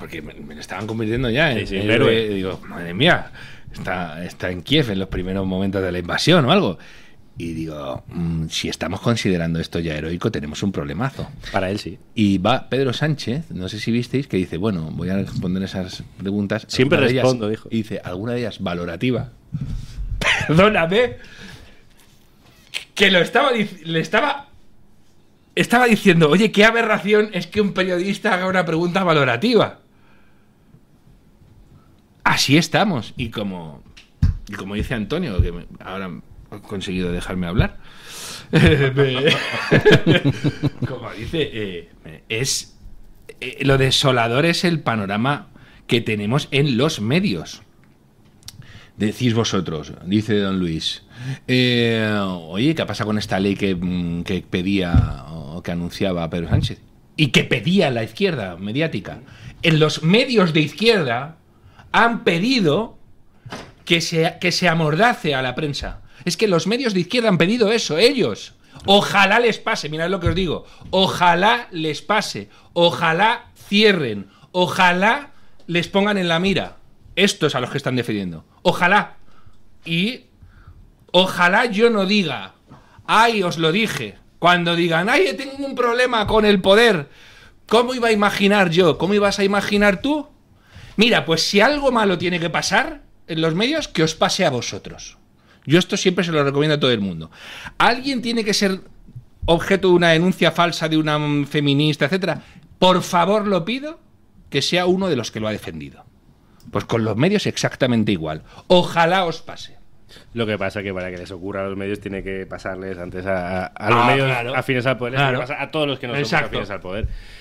Porque me, lo estaban convirtiendo ya en, Digo, madre mía, está, está en Kiev en los primeros momentos de la invasión o algo. Y digo, mm, si estamos considerando esto ya heroico, tenemos un problemazo. Para él sí. Y va Pedro Sánchez, no sé si visteis, que dice, bueno, voy a responder esas preguntas. Siempre respondo, dijo. Y dice, alguna de ellas valorativa. Perdóname. Que lo estaba, le estaba estaba diciendo, oye, qué aberración es que un periodista haga una pregunta valorativa. Así estamos. Y como, y como dice Antonio, que ahora conseguido dejarme hablar. Eh, Como dice, eh, es eh, lo desolador es el panorama que tenemos en los medios. Decís vosotros, dice don Luis. oye, ¿qué pasa con esta ley mm, que, pedía o que anunciaba Pedro Sánchez? Y que pedía la izquierda mediática. En los medios de izquierda han pedido que se, que se amordace a la prensa es que los medios de izquierda han pedido eso, ellos. Ojalá les pase, mirad lo que os digo. Ojalá les pase. Ojalá cierren. Ojalá les pongan en la mira. Estos a los que están defendiendo. Ojalá. Y ojalá yo no diga, ay, os lo dije. Cuando digan, ay, tengo un problema con el poder. ¿Cómo iba a imaginar yo? ¿Cómo ibas a imaginar tú? Mira, pues si algo malo tiene que pasar en los medios, que os pase a vosotros. Yo esto siempre se lo recomiendo a todo el mundo. Alguien tiene que ser objeto de una denuncia falsa de una feminista, etcétera. Por favor, lo pido que sea uno de los que lo ha defendido. Pues con los medios exactamente igual. Ojalá os pase. Lo que pasa que para que les ocurra a los medios tiene que pasarles antes a, los ah, medios afines al poder, a todos los que no son afines al poder.